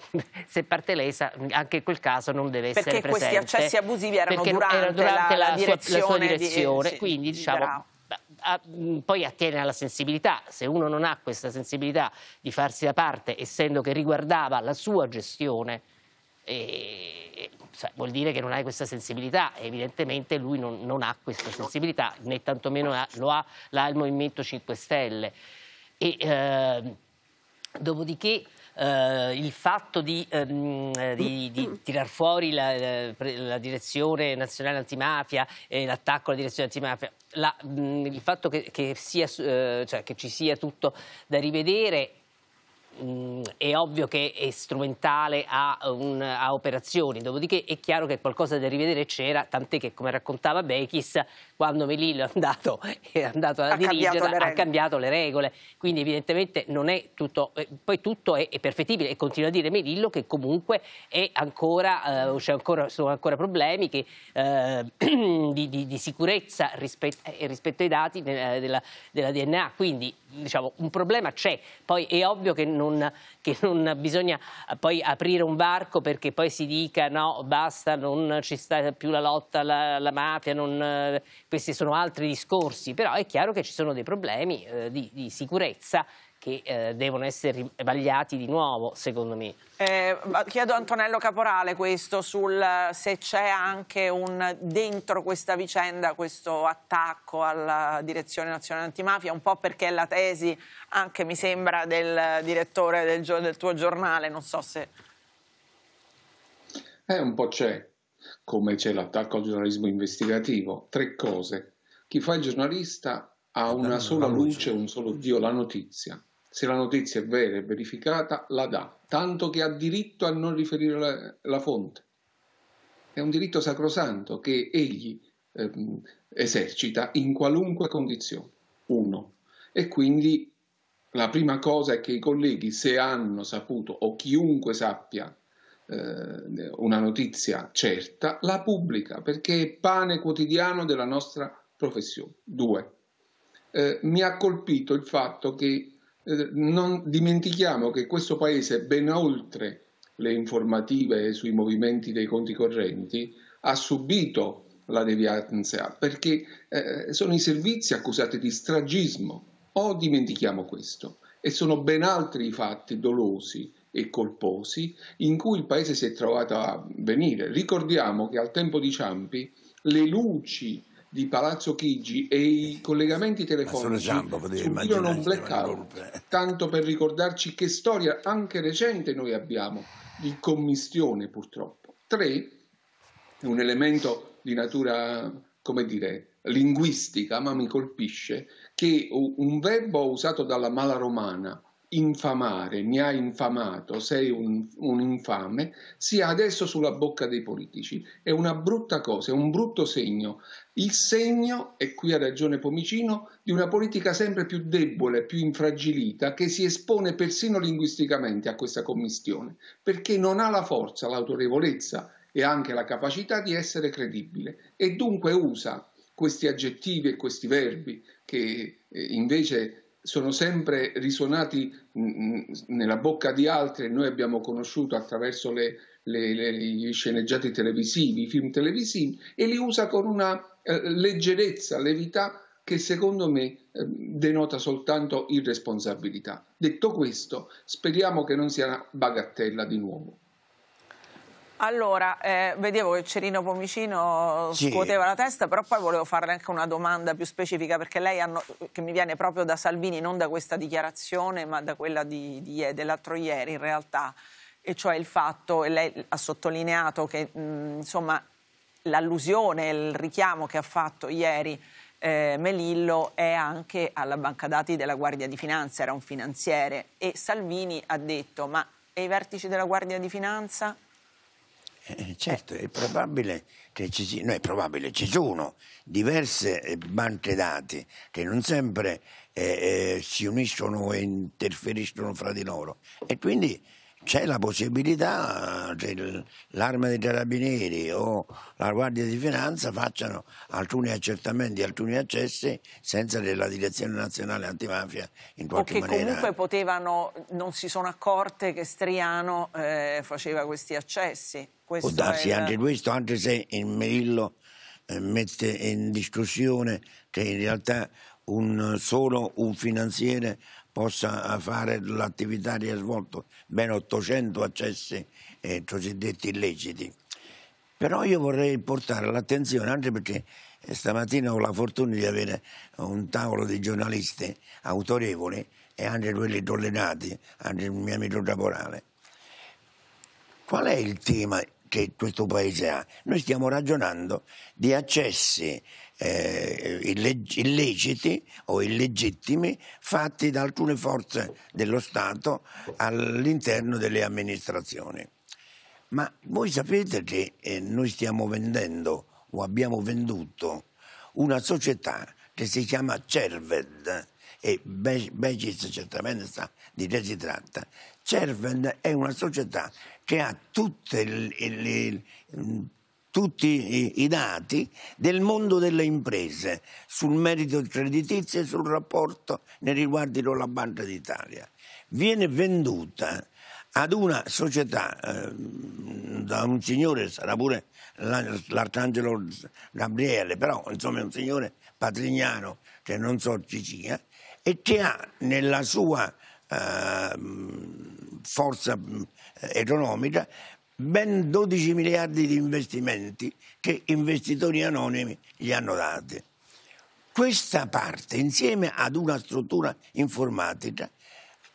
<laughs> se Partelesa anche in quel caso non deve perché essere presente. Perché questi accessi abusivi erano durante, era durante, la, la, la direzione sua, la sua direzione, di, quindi di diciamo... Bravo Ah, mm, poi attiene alla sensibilità, se uno non ha questa sensibilità di farsi da parte, essendo che riguardava la sua gestione, e, eh, cioè, vuol dire che non hai questa sensibilità e evidentemente lui non, non, ha questa sensibilità, né tantomeno ha, lo ha, ha il Movimento 5 Stelle. E, eh, dopodiché eh, il fatto di, ehm, di, di tirar fuori la, la, direzione nazionale antimafia e l'attacco alla direzione antimafia, la, mh, mm, il fatto che, che, sia, eh, cioè, che ci sia tutto da rivedere mh, mm, è ovvio che è strumentale a, un, a, operazioni, dopodiché è chiaro che qualcosa da rivedere c'era, tant'è che come raccontava Bechis, quando Melillo è andato, <laughs> è andato a dirigere ha cambiato le regole, quindi evidentemente non è tutto, eh, poi tutto è, è, perfettibile e continua a dire Melillo che comunque ancora, eh, ancora, sono ancora problemi che, eh, <clears throat> di, di, di, sicurezza rispetto, eh, rispetto ai dati eh, della, della DNA, quindi diciamo un problema c'è, poi è ovvio che non non, che non bisogna eh, poi aprire un varco perché poi si dica no, basta, non ci sta più la lotta alla, alla mafia, non, eh, questi sono altri discorsi, però è chiaro che ci sono dei problemi eh, di, di sicurezza che eh, devono essere vagliati di nuovo, secondo me. Eh, chiedo a Antonello Caporale questo, sul, se c'è anche un, dentro questa vicenda questo attacco alla Direzione Nazionale Antimafia, un po' perché è la tesi anche, mi sembra, del direttore del, del tuo giornale, non so se... Eh, un po' c'è, come c'è l'attacco al giornalismo investigativo. Tre cose. Chi fa il giornalista ha una sola luce, un solo Dio, la notizia se la notizia è vera e verificata, la dà, tanto che ha diritto a non riferire la, la fonte. È un diritto sacrosanto che egli ehm, esercita in qualunque condizione. Uno. E quindi la prima cosa è che i colleghi, se hanno saputo o chiunque sappia eh, una notizia certa, la pubblica perché è pane quotidiano della nostra professione. Due. Eh, mi ha colpito il fatto che eh, non dimentichiamo che questo Paese, ben oltre le informative sui movimenti dei conti correnti, ha subito la devianza perché eh, sono i servizi accusati di stragismo, o dimentichiamo questo, e sono ben altri i fatti dolosi e colposi in cui il Paese si è trovato a venire. Ricordiamo che al tempo di Ciampi le luci di Palazzo Chigi e i collegamenti telefonici subirono un blackout, tanto per ricordarci che storia anche recente noi abbiamo di commistione purtroppo. Tre, un elemento di natura, come dire, linguistica, ma mi colpisce, che un verbo usato dalla mala romana infamare, mi ha infamato, sei un, un, infame, sia adesso sulla bocca dei politici. È una brutta cosa, è un brutto segno. Il segno, e qui ha ragione Pomicino, di una politica sempre più debole, più infragilita, che si espone persino linguisticamente a questa commistione, perché non ha la forza, l'autorevolezza e anche la capacità di essere credibile e dunque usa questi aggettivi e questi verbi che eh, invece sono sempre risuonati mm, mm, nella bocca di altri e noi abbiamo conosciuto attraverso le, le, le, gli sceneggiati televisivi, i film televisivi, e li usa con una eh, leggerezza, levità che secondo me eh, denota soltanto irresponsabilità. Detto questo, speriamo che non sia una bagattella di nuovo. Allora, eh, vedevo che Cerino Pomicino sì. scuoteva la testa, però poi volevo farle anche una domanda più specifica, perché lei, hanno, che mi viene proprio da Salvini, non da questa dichiarazione, ma da quella di, di, dell'altro ieri in realtà, e cioè il fatto, e lei ha sottolineato che mh, insomma l'allusione, il richiamo che ha fatto ieri eh, Melillo è anche alla banca dati della Guardia di Finanza, era un finanziere, e Salvini ha detto, ma e i vertici della Guardia di Finanza? Eh, certo, è probabile che ci siano, no, è probabile, ci sono diverse eh, banche dati che non sempre eh, eh, si uniscono e interferiscono fra di loro e quindi c'è la possibilità che l'arma dei carabinieri o la guardia di finanza facciano alcuni accertamenti, alcuni accessi senza della direzione nazionale antimafia in qualche maniera... O che maniera... comunque potevano, non si sono accorte che Striano eh, faceva questi accessi. Questo Può darsi era... anche questo, anche se il Merillo eh, mette in discussione che in realtà un, solo un finanziere possa fare l'attività che ha svolto, ben 800 accessi eh, cosiddetti illeciti. Però io vorrei portare l'attenzione, anche perché eh, stamattina ho la fortuna di avere un tavolo di giornalisti autorevoli e anche quelli tollerati, anche il mio amico caporale. Qual è il tema che questo paese ha? Noi stiamo ragionando di accessi eh, illeg- illeciti o illegittimi fatti da alcune forze dello Stato all'interno delle amministrazioni. Ma voi sapete che eh, noi stiamo vendendo o abbiamo venduto una società che si chiama Cerved e Begis certamente sa di che si tratta. Cerved è una società che ha tutte le, le, tutti i dati del mondo delle imprese sul merito creditizio e sul rapporto nei riguardi con la Banca d'Italia. Viene venduta ad una società, eh, da un signore, sarà pure l'Arcangelo Gabriele, però insomma è un signore patrignano che non so chi sia, e che ha nella sua eh, forza ehm, economica ben 12 miliardi di investimenti che investitori anonimi gli hanno dati. Questa parte, insieme ad una struttura informatica,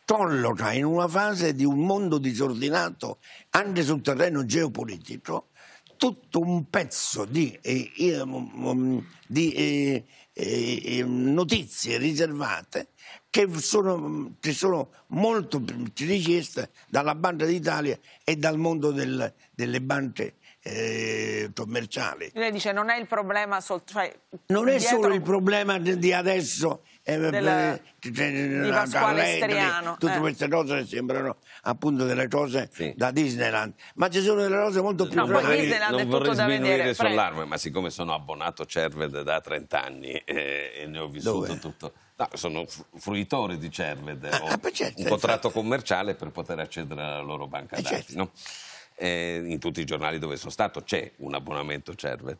colloca in una fase di un mondo disordinato, anche sul terreno geopolitico, tutto un pezzo di, eh, mm, mm, di eh, eh, eh, notizie riservate che sono, ci sono molto richieste dalla Banca d'Italia e dal mondo del, delle banche eh, commerciali. Lei dice non è il problema sol- cioè, non è solo il problema di adesso eh, della, eh, di Pasquale Estriano tutte eh. queste cose sembrano appunto delle cose sì. da Disneyland ma ci sono delle cose molto più no, grandi non, non vorrei sminuire sull'arma ma siccome sono abbonato Cerved da 30 anni eh, e ne ho vissuto Dove? tutto No, ah, sono fruitori di Cerved, ah, ah, certo, un contratto certo. commerciale per poter accedere alla loro banca eh, dati. Certo. No? Eh, in tutti i giornali dove sono stato c'è un abbonamento Cerved.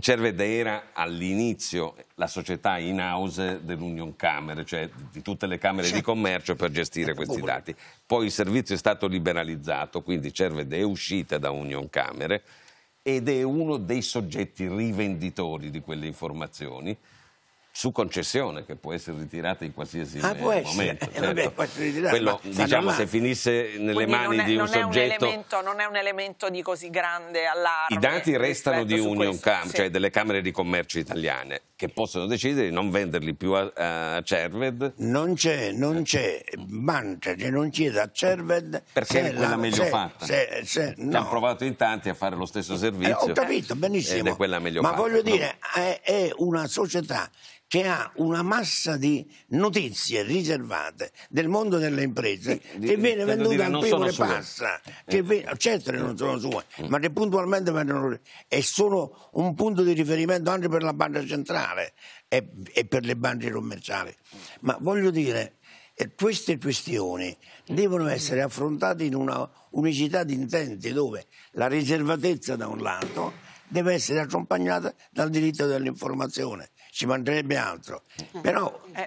Cerved era all'inizio la società in house dell'Union Camere, cioè di tutte le camere di certo. commercio per gestire eh, questi dati. Poi il servizio è stato liberalizzato, quindi Cerved è uscita da Union Camere ed è uno dei soggetti rivenditori di quelle informazioni su concessione che può essere ritirata in qualsiasi ah, momento. Eh, certo. Vabbè, Quello, diciamo, se finisse nelle Quindi mani di un soggetto... Un elemento, non è un elemento di così grande allarme. I dati restano di Union Cam, cioè sì. cioè delle Camere di Commercio italiane che possono decidere di non venderli più a, a Cerved? Non c'è, non c'è, Mangiati, non chieda a Cerved perché è quella la, meglio se, fatta. Se, se no. hanno provato in tanti a fare lo stesso servizio. Eh, ho capito benissimo. Ma fatta, voglio dire, no? è, è una società che ha una massa di notizie riservate del mondo delle imprese sì, che viene venduta al primo che passa. Che vi... Eh. certo che non eh. sono sue, mm. ma che puntualmente vengono e sono un punto di riferimento anche per la banca centrale commerciale e, e per le banche commerciali. Ma voglio dire, queste questioni devono essere affrontate in una unicità di intenti dove la riservatezza da un lato deve essere accompagnata dal diritto dell'informazione ci mancherebbe altro. Eh, però eh,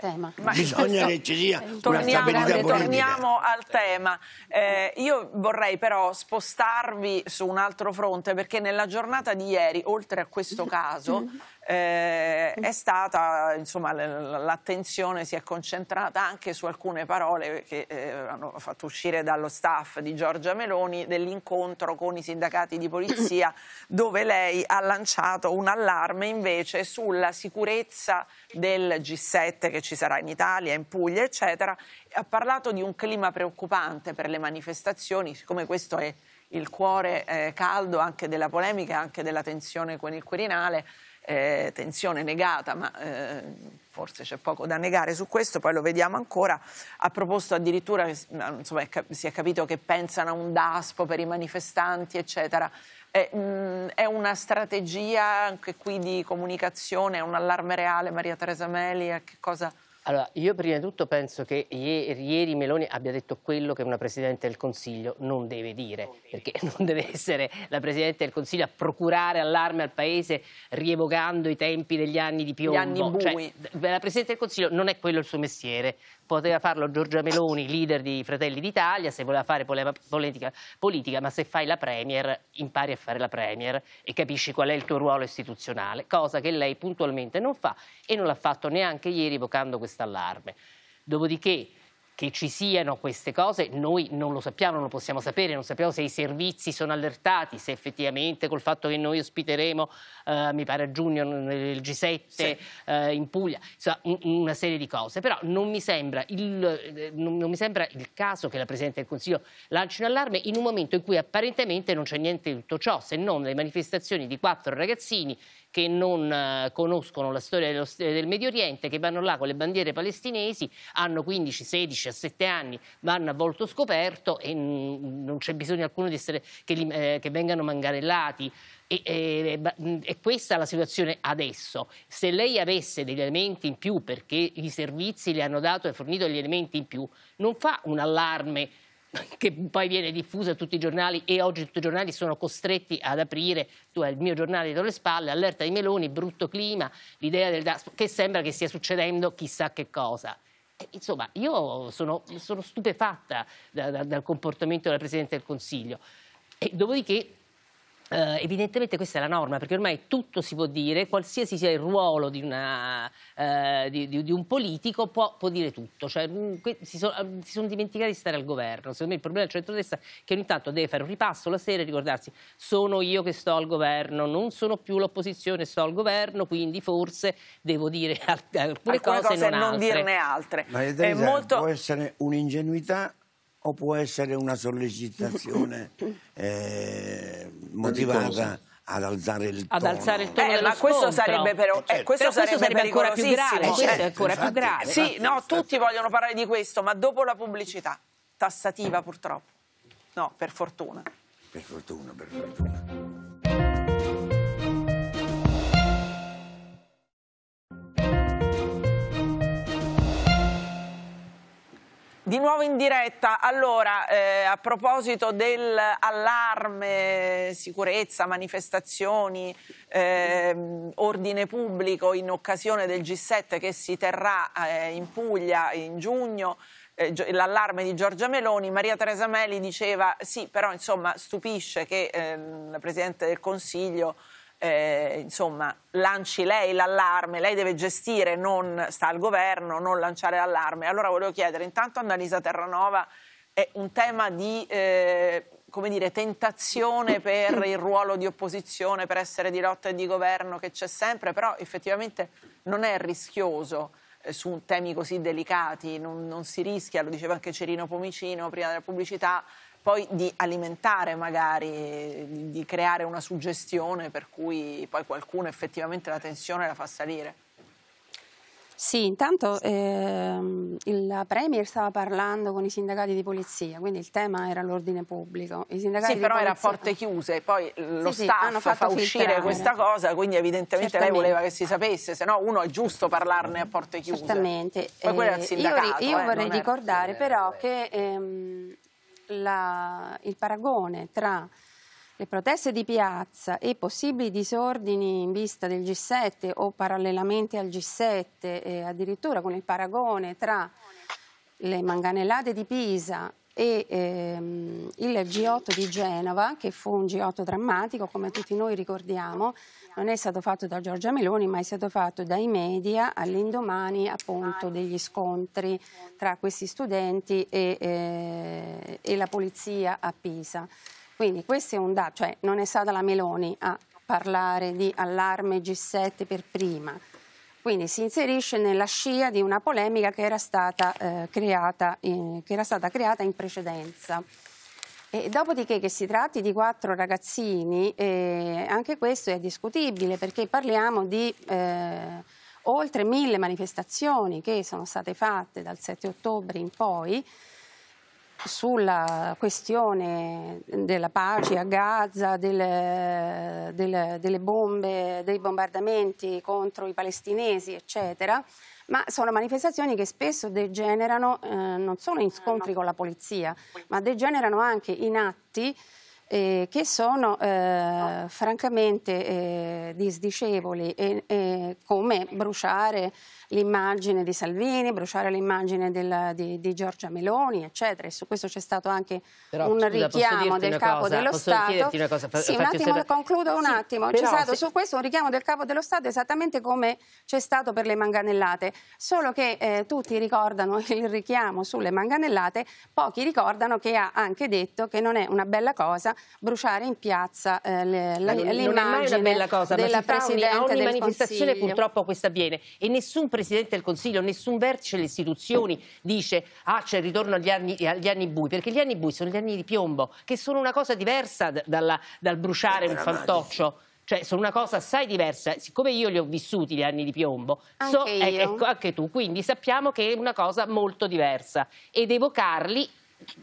bisogna che ci sia una stabilità torniamo, torniamo al tema. Eh, io vorrei però spostarvi su un altro fronte perché nella giornata di ieri, oltre a questo caso, <laughs> eh, mm. è stata, insomma, l'attenzione si è concentrata anche su alcune parole che eh, hanno fatto uscire dallo staff di Giorgia Meloni dell'incontro con i sindacati di polizia <coughs> dove lei ha lanciato un allarme invece sulla sicurezza del G7 che ci sarà in Italia, in Puglia, eccetera. Ha parlato di un clima preoccupante per le manifestazioni, siccome questo è il cuore eh, caldo anche della polemica, anche della tensione con il Quirinale, eh, tensione negata, ma eh, forse c'è poco da negare su questo, poi lo vediamo ancora, ha proposto addirittura, insomma, si è capito che pensano a un DASPO per i manifestanti, eccetera. È, mh, mm, è una strategia anche qui di comunicazione, è un allarme reale, Maria Teresa Meli, a che cosa... Allora, io prima di tutto penso che ieri Meloni abbia detto quello che una Presidente del Consiglio non deve dire, perché non deve essere la Presidente del Consiglio a procurare allarme al Paese rievocando i tempi degli anni di piombo. Gli anni cioè, bui. Cioè, la Presidente del Consiglio non è quello il suo mestiere, poteva farlo Giorgia Meloni, leader di Fratelli d'Italia, se voleva fare politica, politica, ma se fai la Premier impari a fare la Premier e capisci qual è il tuo ruolo istituzionale, cosa che lei puntualmente non fa e non l'ha fatto neanche ieri evocando questa installarle. Dopodiché che ci siano queste cose noi non lo sappiamo, non lo possiamo sapere, non sappiamo se i servizi sono allertati, se effettivamente col fatto che noi ospiteremo, eh, mi pare a giugno, il G7 sì. eh, in Puglia, insomma un, una serie di cose. Però non mi, sembra il, eh, non, non mi sembra il caso che la Presidente del Consiglio lanci un allarme in un momento in cui apparentemente non c'è niente di tutto ciò, se non le manifestazioni di quattro ragazzini che non eh, conoscono la storia dello, del Medio Oriente, che vanno là con le bandiere palestinesi, hanno 15, 16, 17 anni vanno a volto scoperto e non c'è bisogno alcuno di essere, che, li, eh, che vengano mangarellati. E, e, e, questa è la situazione adesso. Se lei avesse degli elementi in più, perché i servizi le hanno dato e fornito gli elementi in più, non fa un allarme <laughs> che poi viene diffusa a tutti i giornali e oggi tutti i giornali sono costretti ad aprire tu hai il mio giornale dietro le spalle, allerta di Meloni, brutto clima, l'idea del che sembra che stia succedendo chissà che cosa. Eh, insomma, io sono, sono stupefatta da, da, dal comportamento della Presidente del Consiglio. E dopodiché Uh, evidentemente questa è la norma, perché ormai tutto si può dire, qualsiasi sia il ruolo di, una, uh, di, di, di un politico può, può, dire tutto. Cioè, mh, mm, si, so, mm, si, sono dimenticati di stare al governo. Secondo me il problema del centrodestra è che ogni tanto deve fare un ripasso la sera e ricordarsi sono io che sto al governo, non sono più l'opposizione, sto al governo, quindi forse devo dire <laughs> alcune, alcune cose, cose e non, non dirne altre. Ma è molto... può essere un'ingenuità o può essere una sollecitazione <laughs> eh, motivata ad alzare il tono. Ad alzare il tono eh, ma questo sarebbe, però, eh, certo. questo, sarebbe questo sarebbe, ancora più grave. Certo. Questo è certo, ancora infatti, più grave. Sì, infatti, no, infatti. tutti vogliono parlare di questo, ma dopo la pubblicità tassativa purtroppo. No, per fortuna. Per fortuna, per fortuna. Di nuovo in diretta, allora eh, a proposito dell'allarme, sicurezza, manifestazioni, eh, ordine pubblico in occasione del G7 che si terrà eh, in Puglia in giugno, eh, l'allarme di Giorgia Meloni, Maria Teresa Meli diceva sì però insomma stupisce che ehm, la Presidente del Consiglio eh, insomma, lanci lei l'allarme, lei deve gestire, non sta al governo, non lanciare l'allarme. Allora volevo chiedere, intanto Annalisa Terranova è un tema di eh, come dire, tentazione per il ruolo di opposizione, per essere di lotta e di governo che c'è sempre, però effettivamente non è rischioso eh, su temi così delicati, non, non si rischia, lo diceva anche Cerino Pomicino prima della pubblicità, poi di alimentare magari, di, di creare una suggestione per cui poi qualcuno effettivamente la tensione la fa salire. Sì, intanto ehm, il Premier stava parlando con i sindacati di polizia, quindi il tema era l'ordine pubblico. sì, però polizia... era a porte chiuse, poi lo sì, staff sì, fa uscire questa cosa, quindi evidentemente Certamente. lei voleva che si sapesse, se no uno è giusto parlarne a porte chiuse. Certamente. Poi quello era il eh, sindacato. Io, io eh, vorrei ricordare però che ehm, la, il paragone tra le proteste di piazza e possibili disordini in vista del G7 o parallelamente al G7 e addirittura con il paragone tra le manganellate di Pisa e ehm, il G8 di Genova, che fu un G8 drammatico, come tutti noi ricordiamo, non è stato fatto da Giorgia Meloni, ma è stato fatto dai media all'indomani appunto degli scontri tra questi studenti e, eh, e la polizia a Pisa. Quindi questo è un dato, cioè non è stata la Meloni a parlare di allarme G7 per prima, quindi si inserisce nella scia di una polemica che era stata, eh, creata, in, che era stata creata in precedenza. E dopodiché che si tratti di quattro ragazzini, eh, anche questo è discutibile perché parliamo di eh, oltre mille manifestazioni che sono state fatte dal 7 ottobre in poi sulla questione della pace a Gaza, delle, delle, delle bombe, dei bombardamenti contro i palestinesi, eccetera, ma sono manifestazioni che spesso degenerano eh, non solo in scontri con la polizia, ma degenerano anche in atti eh, che sono eh, francamente eh, disdicevoli, come bruciare l'immagine di Salvini, bruciare l'immagine del, di, di, Giorgia Meloni, eccetera. E su questo c'è stato anche Però, un scusa, richiamo del Capo cosa, dello Stato. Una cosa, fa, sì, un attimo, osserva... concludo un sì, attimo. C'è stato se... su questo un richiamo del Capo dello Stato esattamente come c'è stato per le manganellate, solo che eh, tutti ricordano <laughs> il richiamo sulle manganellate, pochi ricordano che ha anche detto che non è una bella cosa bruciare in piazza eh, l'immagine della Presidente del Consiglio. A ogni manifestazione Consiglio. purtroppo questo avviene e nessun Presidente del Consiglio, nessun vertice delle istituzioni dice ah c'è il ritorno agli anni, agli anni, bui, perché gli anni bui sono gli anni di piombo, che sono una cosa diversa dalla, dal bruciare un fantoccio cioè sono una cosa assai diversa, siccome io li ho vissuti gli anni di piombo, anche, so, eh, ecco, anche tu, quindi sappiamo che è una cosa molto diversa ed evocarli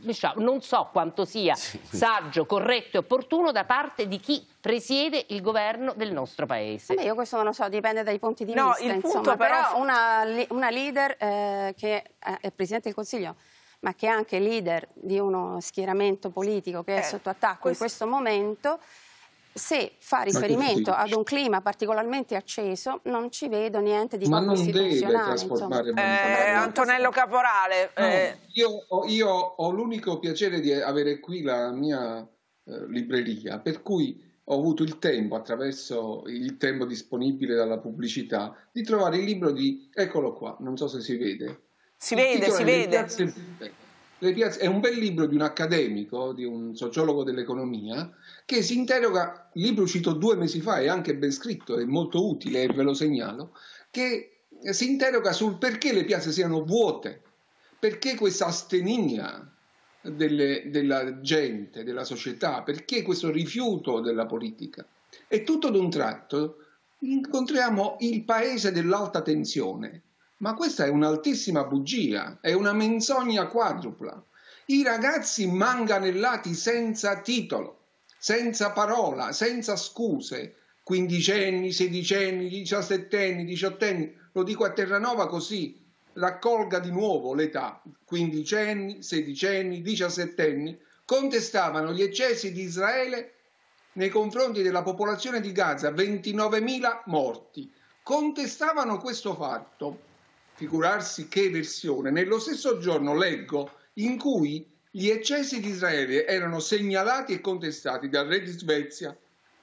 diciamo, non so quanto sia saggio, corretto e opportuno da parte di chi presiede il governo del nostro paese. Beh, io questo non lo so, dipende dai punti di no, vista. Insomma, però una, una leader eh, che è Presidente del Consiglio ma che è anche leader di uno schieramento politico che eh, è sotto attacco questo... in questo momento se fa riferimento ad un clima particolarmente acceso non ci vedo niente di Ma non deve trasformare eh, Antonello Caporale. No, eh. io, io, ho l'unico piacere di avere qui la mia eh, libreria, per cui ho avuto il tempo, attraverso il tempo disponibile dalla pubblicità, di trovare il libro di... Eccolo qua, non so se si vede. Si il vede, si vede piazze, è un bel libro di un accademico, di un sociologo dell'economia, che si interroga, libro uscito due mesi fa, è anche ben scritto, è molto utile e eh, ve lo segnalo, che si interroga sul perché le piazze siano vuote, perché questa astenia delle, della gente, della società, perché questo rifiuto della politica. E tutto d'un tratto incontriamo il paese dell'alta tensione, ma questa è un'altissima bugia, è una menzogna quadrupla. I ragazzi manganellati senza titolo, senza parola, senza scuse, quindicenni, sedicenni, diciassettenni, diciottenni, lo dico a Terranova così raccolga di nuovo l'età, quindicenni, sedicenni, diciassettenni, contestavano gli eccessi di Israele nei confronti della popolazione di Gaza, 29.000 morti. Contestavano questo fatto figurarsi che versione, nello stesso giorno leggo in cui gli eccessi di Israele erano segnalati e contestati dal re di Svezia,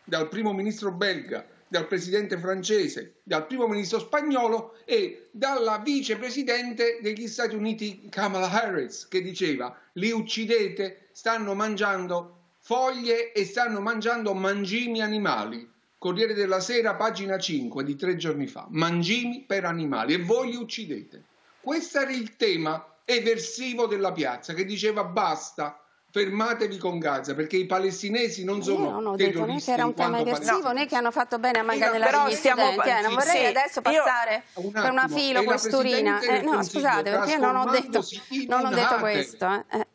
dal primo ministro belga, dal presidente francese, dal primo ministro spagnolo e dalla vicepresidente degli Stati Uniti Kamala Harris che diceva li uccidete, stanno mangiando foglie e stanno mangiando mangimi animali. Corriere della Sera, pagina 5 di tre giorni fa. Mangimi per animali e voi li uccidete. Questo era il tema eversivo della piazza che diceva basta, fermatevi con Gaza perché i palestinesi non sono Io non ho detto né che era un tema eversivo né che hanno fatto bene a mangiare la però cioè, non vorrei sì. adesso passare un per una filo questurina eh, no scusate perché non ho detto, non ho detto questo eh, eh.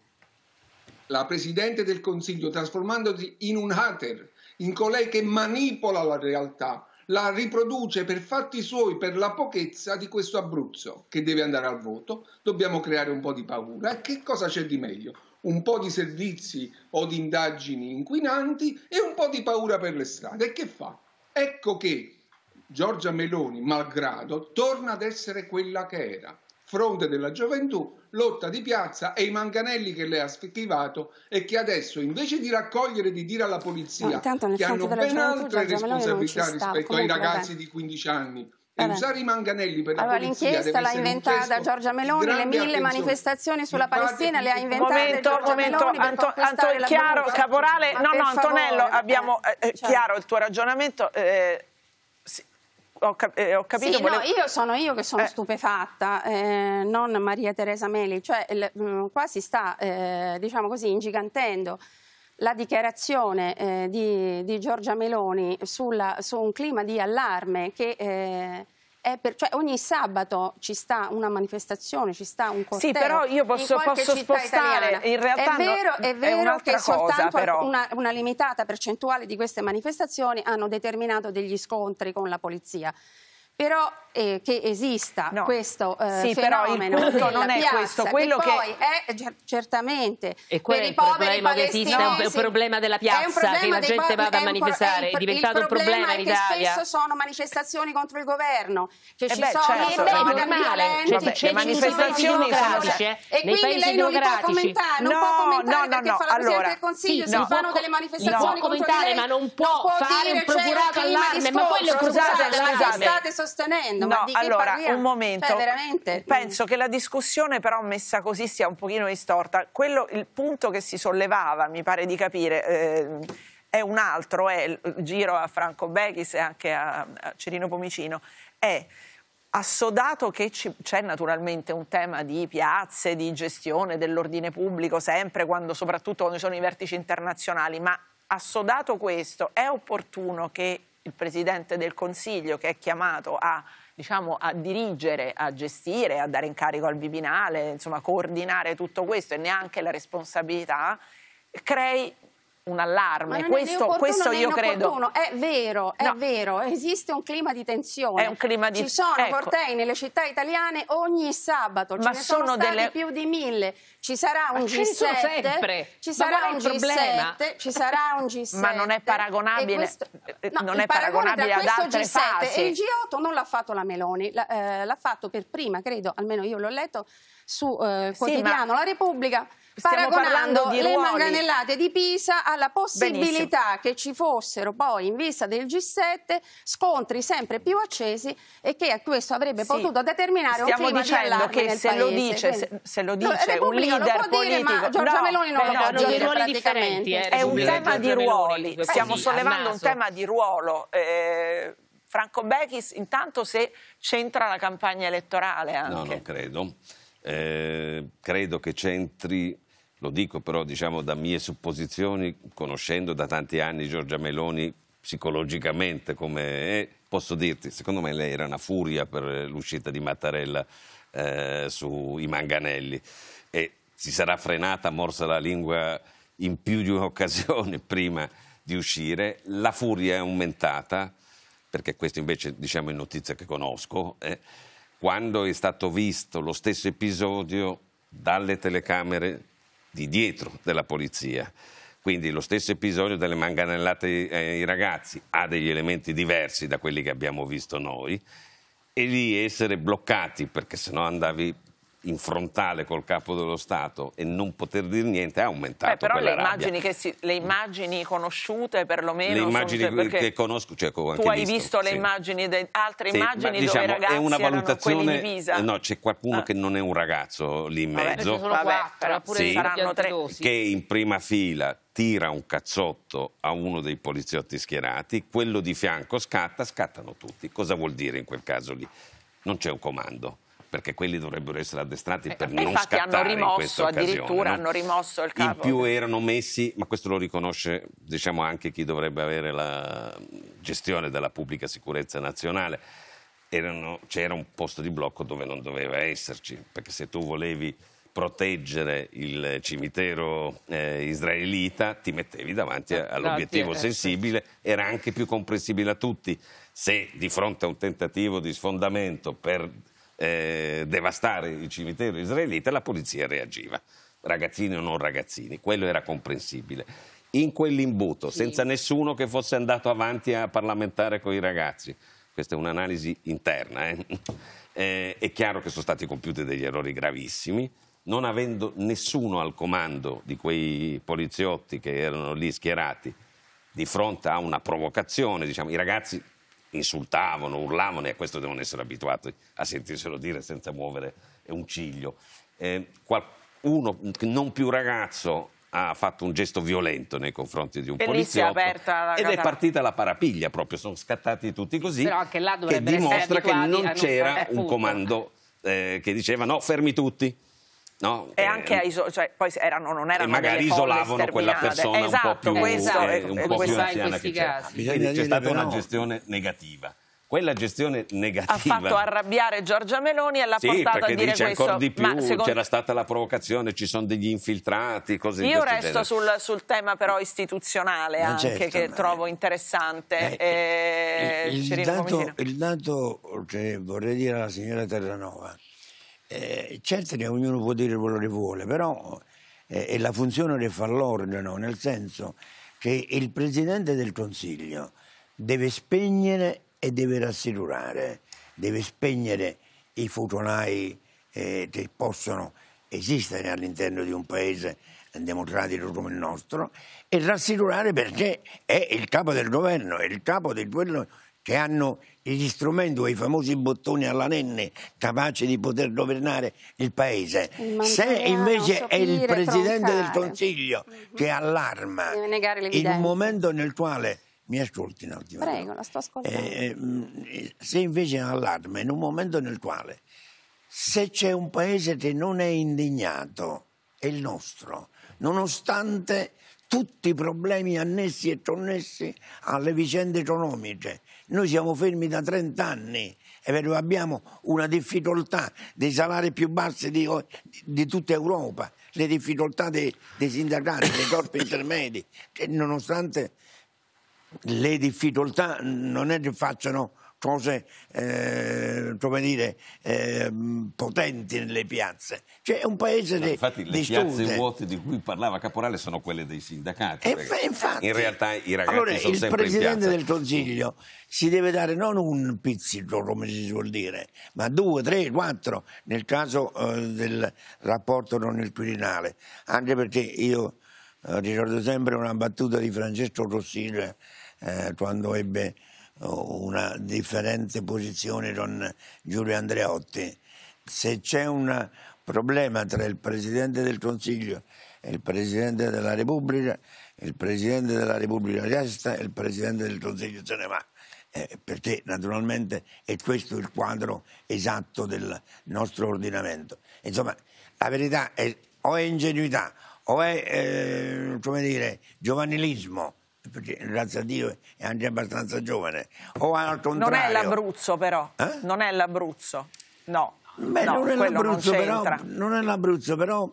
la Presidente del Consiglio trasformandosi in un hater in colei che manipola la realtà, la riproduce per fatti suoi, per la pochezza di questo Abruzzo che deve andare al voto, dobbiamo creare un po' di paura. E che cosa c'è di meglio? Un po' di servizi o di indagini inquinanti e un po' di paura per le strade. E che fa? Ecco che Giorgia Meloni, malgrado, torna ad essere quella che era Fronte della Gioventù, lotta di piazza e i manganelli che le ha schivato e che adesso invece di raccogliere e di dire alla polizia che hanno ben altre responsabilità rispetto ai ragazzi vabbè. di 15 anni e usare i manganelli per la allora, L'inchiesta l'ha inventata Giorgia Meloni, le mille attenzione. manifestazioni sulla Palestina le ha inventate momento, Giorgia momento, Meloni Anto, Anto, Chiaro, Caporale, no no Antonello, favore, abbiamo eh, eh, eh certo. chiaro il tuo ragionamento, eh, eh, ho, capito... Sì, volevo... no, io sono io che sono eh. stupefatta, eh, non Maria Teresa Meli, cioè l, mm, qua si sta, eh, diciamo così, ingigantendo la dichiarazione eh, di, di, Giorgia Meloni sulla, su un clima di allarme che eh, per, cioè ogni sabato ci sta una manifestazione, ci sta un corteo. Sì, però io posso, posso spostare, italiana. in realtà è vero, è vero è che cosa, soltanto una, una, limitata percentuale di queste manifestazioni hanno determinato degli scontri con la polizia. Però eh, che esista no. questo eh, sì, fenomeno però il punto non è piazza, questo, quello che, poi che... è certamente e per i poveri palestinesi è un problema della piazza che la gente vada a manifestare, è, è diventato un problema in Italia. spesso sono manifestazioni contro il governo, che eh ci beh, sono certo, cioè, beh, male, cioè, cioè, le manifestazioni sono cioè, e quindi lei non può commentare, non può commentare perché fa la Presidente del Consiglio, si fanno delle manifestazioni contro commentare, ma non può fare un procurato allarme, ma poi le scusate, scusate, state sostenendo no, allora, parliamo? un momento. Cioè, veramente? Penso mm. che la discussione però messa così sia un pochino distorta. Quello, il punto che si sollevava, mi pare di capire... Eh, è un altro, è giro a Franco Beghis e anche a, a Cirino Pomicino, è assodato che c'è naturalmente un tema di piazze, di gestione dell'ordine pubblico, sempre quando, soprattutto quando ci sono i vertici internazionali, ma assodato questo, è opportuno che il Presidente del Consiglio, che è chiamato a diciamo, a dirigere, a gestire, a dare incarico al Bibinale, insomma, a coordinare tutto questo e neanche la responsabilità, crei un allarme. Questo, opportuno, questo io credo. È vero, è no. vero, esiste un clima di tensione. È un clima di... Ci sono ecco. cortei nelle città italiane ogni sabato, ce Ma ne sono, sono delle... più di mille. Ci sarà un Ma G7, ci sarà un G7, ci sarà un G7. Ma non è paragonabile, questo... Eh, no, non è paragonabile ad altre G7 fasi. E il G8 non l'ha fatto la Meloni, eh, l'ha fatto per prima, credo, almeno io l'ho letto su eh, quotidiano sì, ma... La Repubblica Stiamo Paragonando le manganellate di Pisa alla possibilità Benissimo. che ci fossero poi in vista del G7 scontri sempre più accesi e che a questo avrebbe sì. potuto determinare Stiamo un clima dicendo di che se lo, dice, se, se lo, dice, se, lo dice un leader lo dire, politico Giorgia no, Meloni non no, lo può dire ruoli differenti, eh, è un tema di ruoli stiamo sì, sollevando un tema di ruolo eh, Franco Bechis intanto se c'entra la campagna elettorale anche. no non credo eh, credo che c'entri lo dico però diciamo, da mie supposizioni, conoscendo da tanti anni Giorgia Meloni psicologicamente come è, posso dirti, secondo me lei era una furia per l'uscita di Mattarella eh, sui Manganelli e si sarà frenata, morsa la lingua in più di un'occasione <laughs> prima di uscire, la furia è aumentata, perché questo invece diciamo, è notizia che conosco, eh, quando è stato visto lo stesso episodio dalle telecamere di dietro della polizia. Quindi lo stesso episodio delle manganellate ai eh, ragazzi ha degli elementi diversi da quelli che abbiamo visto noi e lì essere bloccati perché sennò andavi in frontale col capo dello Stato e non poter dire niente ha aumentato Beh, però le immagini, si, le immagini, conosciute perlomeno le immagini perché che conosco cioè, ho tu hai visto, visto le sì. immagini de, altre sì, immagini ma, diciamo, dove i ragazzi diciamo, è una valutazione eh, no c'è qualcuno ah. che non è un ragazzo lì in mezzo Vabbè, quattro, però sì, saranno tre che in prima fila tira un cazzotto a uno dei poliziotti schierati, quello di fianco scatta, scattano tutti. Cosa vuol dire in quel caso lì? Non c'è un comando perché quelli dovrebbero essere addestrati eh, per non scattare rimosso, in questa occasione. Addirittura no? hanno rimosso il capo. In più erano messi, ma questo lo riconosce diciamo, anche chi dovrebbe avere la gestione della pubblica sicurezza nazionale, c'era un posto di blocco dove non doveva esserci, perché se tu volevi proteggere il cimitero eh, israelita, ti mettevi davanti eh, all'obiettivo eh, sensibile, era anche più comprensibile a tutti. Se di fronte a un tentativo di sfondamento per eh, devastare il cimitero israelita, la polizia reagiva. Ragazzini o non ragazzini, quello era comprensibile. In quell'imbuto, sì. senza nessuno che fosse andato avanti a parlamentare con i ragazzi, questa è un'analisi interna, eh? <laughs> eh, è chiaro che sono stati compiuti degli errori gravissimi, non avendo nessuno al comando di quei poliziotti che erano lì schierati di fronte a una provocazione, diciamo, i ragazzi insultavano, urlavano e a questo devono essere abituati a sentirselo dire senza muovere un ciglio. Eh, uno non più ragazzo ha fatto un gesto violento nei confronti di un e poliziotto ed casa... è partita la parapiglia proprio, sono scattati tutti così Però anche là che dimostra che non c'era un, un comando eh, che diceva no, fermi tutti No, e eh, iso- cioè, poi erano, non erano e magari isolavano quella persona esatto, un po' esatto, più, esatto, eh, un po più anziana che c'era. Quindi c'è stata una gestione negativa quella gestione negativa. Ha fatto arrabbiare Giorgia Meloni e l'ha sì, portato a dire dice questo. ancora di più, secondo... c'era stata la provocazione, ci sono degli infiltrati, cose Io resto sul, sul, tema però istituzionale ma anche, certo, che ma... trovo eh, interessante. Eh, eh, il, il, dato, il dato che vorrei dire alla signora Terranova, eh, certo che ognuno può dire quello che vuole, però eh, è la funzione che fa l'organo, nel senso che il Presidente del Consiglio deve spegnere e deve rassicurare, deve spegnere i focolai eh, che possono esistere all'interno di un paese democratico come il nostro e rassicurare perché è il capo del governo, è il capo di quello che hanno gli strumenti o i famosi bottoni alla nenne capaci di poter governare il paese. Il Se invece è il Presidente troncare. del Consiglio mm -hmm. che mhm. allarma il momento nel quale mi ascolti Nadia. Prego, la sto ascoltando. Eh, eh mm, se invece allarma in un momento nel quale se c'è un paese che non è indignato, è il nostro, nonostante tutti i problemi annessi e connessi alle vicende economiche, noi siamo fermi da 30 anni e abbiamo una difficoltà dei salari più bassi di, di tutta Europa, le difficoltà dei, dei sindacati, dei corpi <coughs> intermedi, nonostante le difficoltà non è che facciano cose eh, come dire, eh, potenti nelle piazze. Cioè è un paese no, di Infatti le piazze vuote di cui parlava Caporale sono quelle dei sindacati. E, infatti, in realtà i ragazzi allora, sono il Presidente del Consiglio si deve dare non un pizzico, come si suol dire, ma due, tre, quattro, nel caso eh, del rapporto non il Quirinale. Anche perché io eh, ricordo sempre una battuta di Francesco Rossini eh, quando ebbe una differente posizione con Giulio Andreotti. Se c'è un problema tra il Presidente del Consiglio e il Presidente della Repubblica, il Presidente della Repubblica resta e il Presidente del Consiglio se ne va. Eh, perché naturalmente è questo il quadro esatto del nostro ordinamento. Insomma, la verità è o è ingenuità o è, eh, come dire, giovanilismo perché grazie a Dio è anche abbastanza giovane. O al contrario... Non è l'Abruzzo però, eh? non è l'Abruzzo, no. Beh, no, non, è l'Abruzzo, però, non è l'Abruzzo, però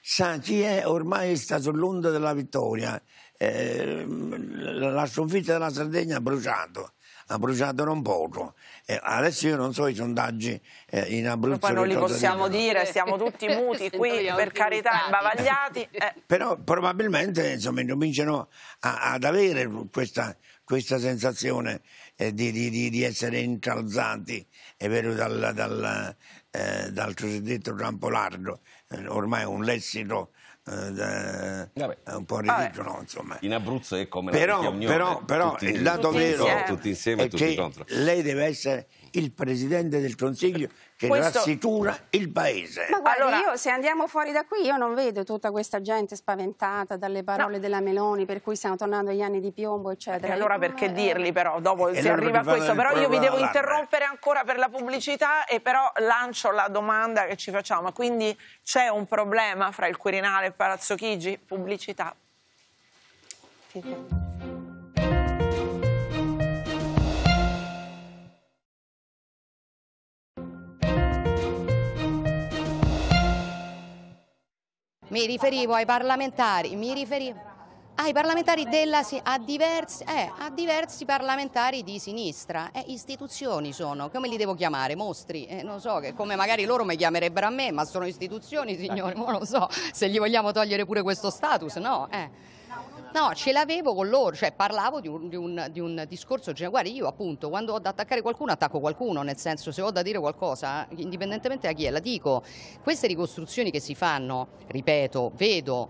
sa chi è ormai stato l'onda della vittoria. Eh, la sconfitta della Sardegna ha bruciato ha bruciato non poco. Eh, adesso io non so i sondaggi eh, in Abruzzo. Poi non li possiamo dicono. dire, siamo tutti muti qui, per carità, imbavagliati. Eh. <laughs> Però probabilmente insomma, cominciano a, ad avere questa, questa sensazione eh, di, di, di, essere incalzati, è vero, dal, dal, eh, dal cosiddetto campo largo, eh, ormai un lessico eh, è un po' ridicolo, insomma. In Abruzzo è come però, la però, però, tutti, il lato vero tutti insieme, è tutti che contro. lei deve essere il Presidente del Consiglio che Questo... rassicura il Paese. Ma guarda, allora... io se andiamo fuori da qui io non vedo tutta questa gente spaventata dalle parole no. della Meloni per cui stiamo tornando agli anni di piombo, eccetera. E allora perché dirli però, dopo e si allora arriva a questo. Però io vi devo interrompere ancora per la pubblicità e però lancio la domanda che ci facciamo. quindi c'è un problema fra il Quirinale e Palazzo Chigi? Pubblicità. Sì. Mi riferivo ai parlamentari, mi riferivo ai parlamentari della a diversi, eh, a diversi parlamentari di sinistra, eh, istituzioni sono, come li devo chiamare? Mostri? Eh, non so, che come magari loro mi chiamerebbero a me, ma sono istituzioni signore, non lo so se gli vogliamo togliere pure questo status, no? Eh. No, ce l'avevo con loro, cioè parlavo di un, di un, di un discorso generale. Guarda, io appunto quando ho da attaccare qualcuno attacco qualcuno, nel senso se ho da dire qualcosa, indipendentemente da chi è, la dico. Queste ricostruzioni che si fanno, ripeto, vedo,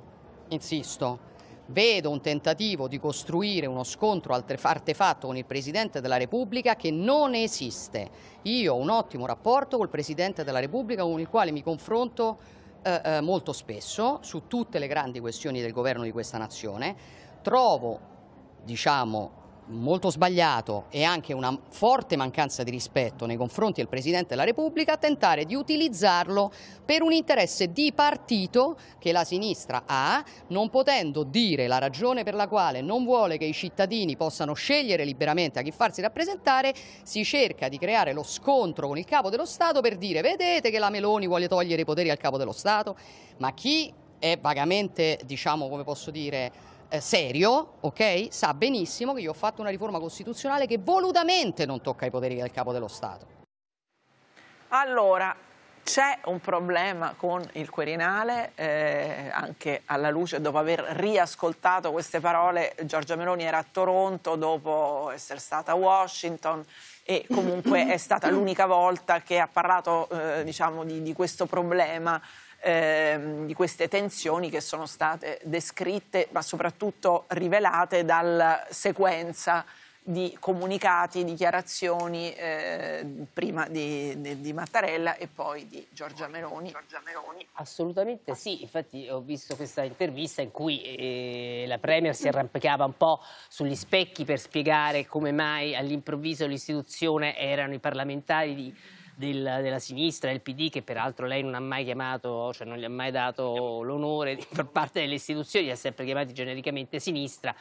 insisto, vedo un tentativo di costruire uno scontro artefatto con il Presidente della Repubblica che non esiste. Io ho un ottimo rapporto col Presidente della Repubblica con il quale mi confronto eh, eh, molto spesso su tutte le grandi questioni del governo di questa nazione, trovo diciamo, molto sbagliato e anche una forte mancanza di rispetto nei confronti del Presidente della Repubblica tentare di utilizzarlo per un interesse di partito che la sinistra ha, non potendo dire la ragione per la quale non vuole che i cittadini possano scegliere liberamente a chi farsi rappresentare, si cerca di creare lo scontro con il capo dello Stato per dire vedete che la Meloni vuole togliere i poteri al capo dello Stato, ma chi è vagamente, diciamo come posso dire, eh, serio, okay, sa benissimo che io ho fatto una riforma costituzionale che volutamente non tocca i poteri del capo dello Stato. Allora, c'è un problema con il Quirinale, eh, anche alla luce, dopo aver riascoltato queste parole, Giorgia Meloni era a Toronto dopo essere stata a Washington e comunque è stata <coughs> l'unica volta che ha parlato eh, diciamo, di, di questo problema Ehm, di queste tensioni che sono state descritte, ma soprattutto rivelate dalla sequenza di comunicati, dichiarazioni eh, prima di, di, di, Mattarella e poi di Giorgia Meloni. Giorgia Meloni. Assolutamente sì, infatti ho visto questa intervista in cui eh, la Premier si arrampicava un po' sugli specchi per spiegare come mai all'improvviso l'istituzione erano i parlamentari di del, della sinistra, del PD, che peraltro lei non ha mai chiamato, cioè non gli ha mai dato l'onore di far parte delle istituzioni, li ha sempre chiamati genericamente sinistra,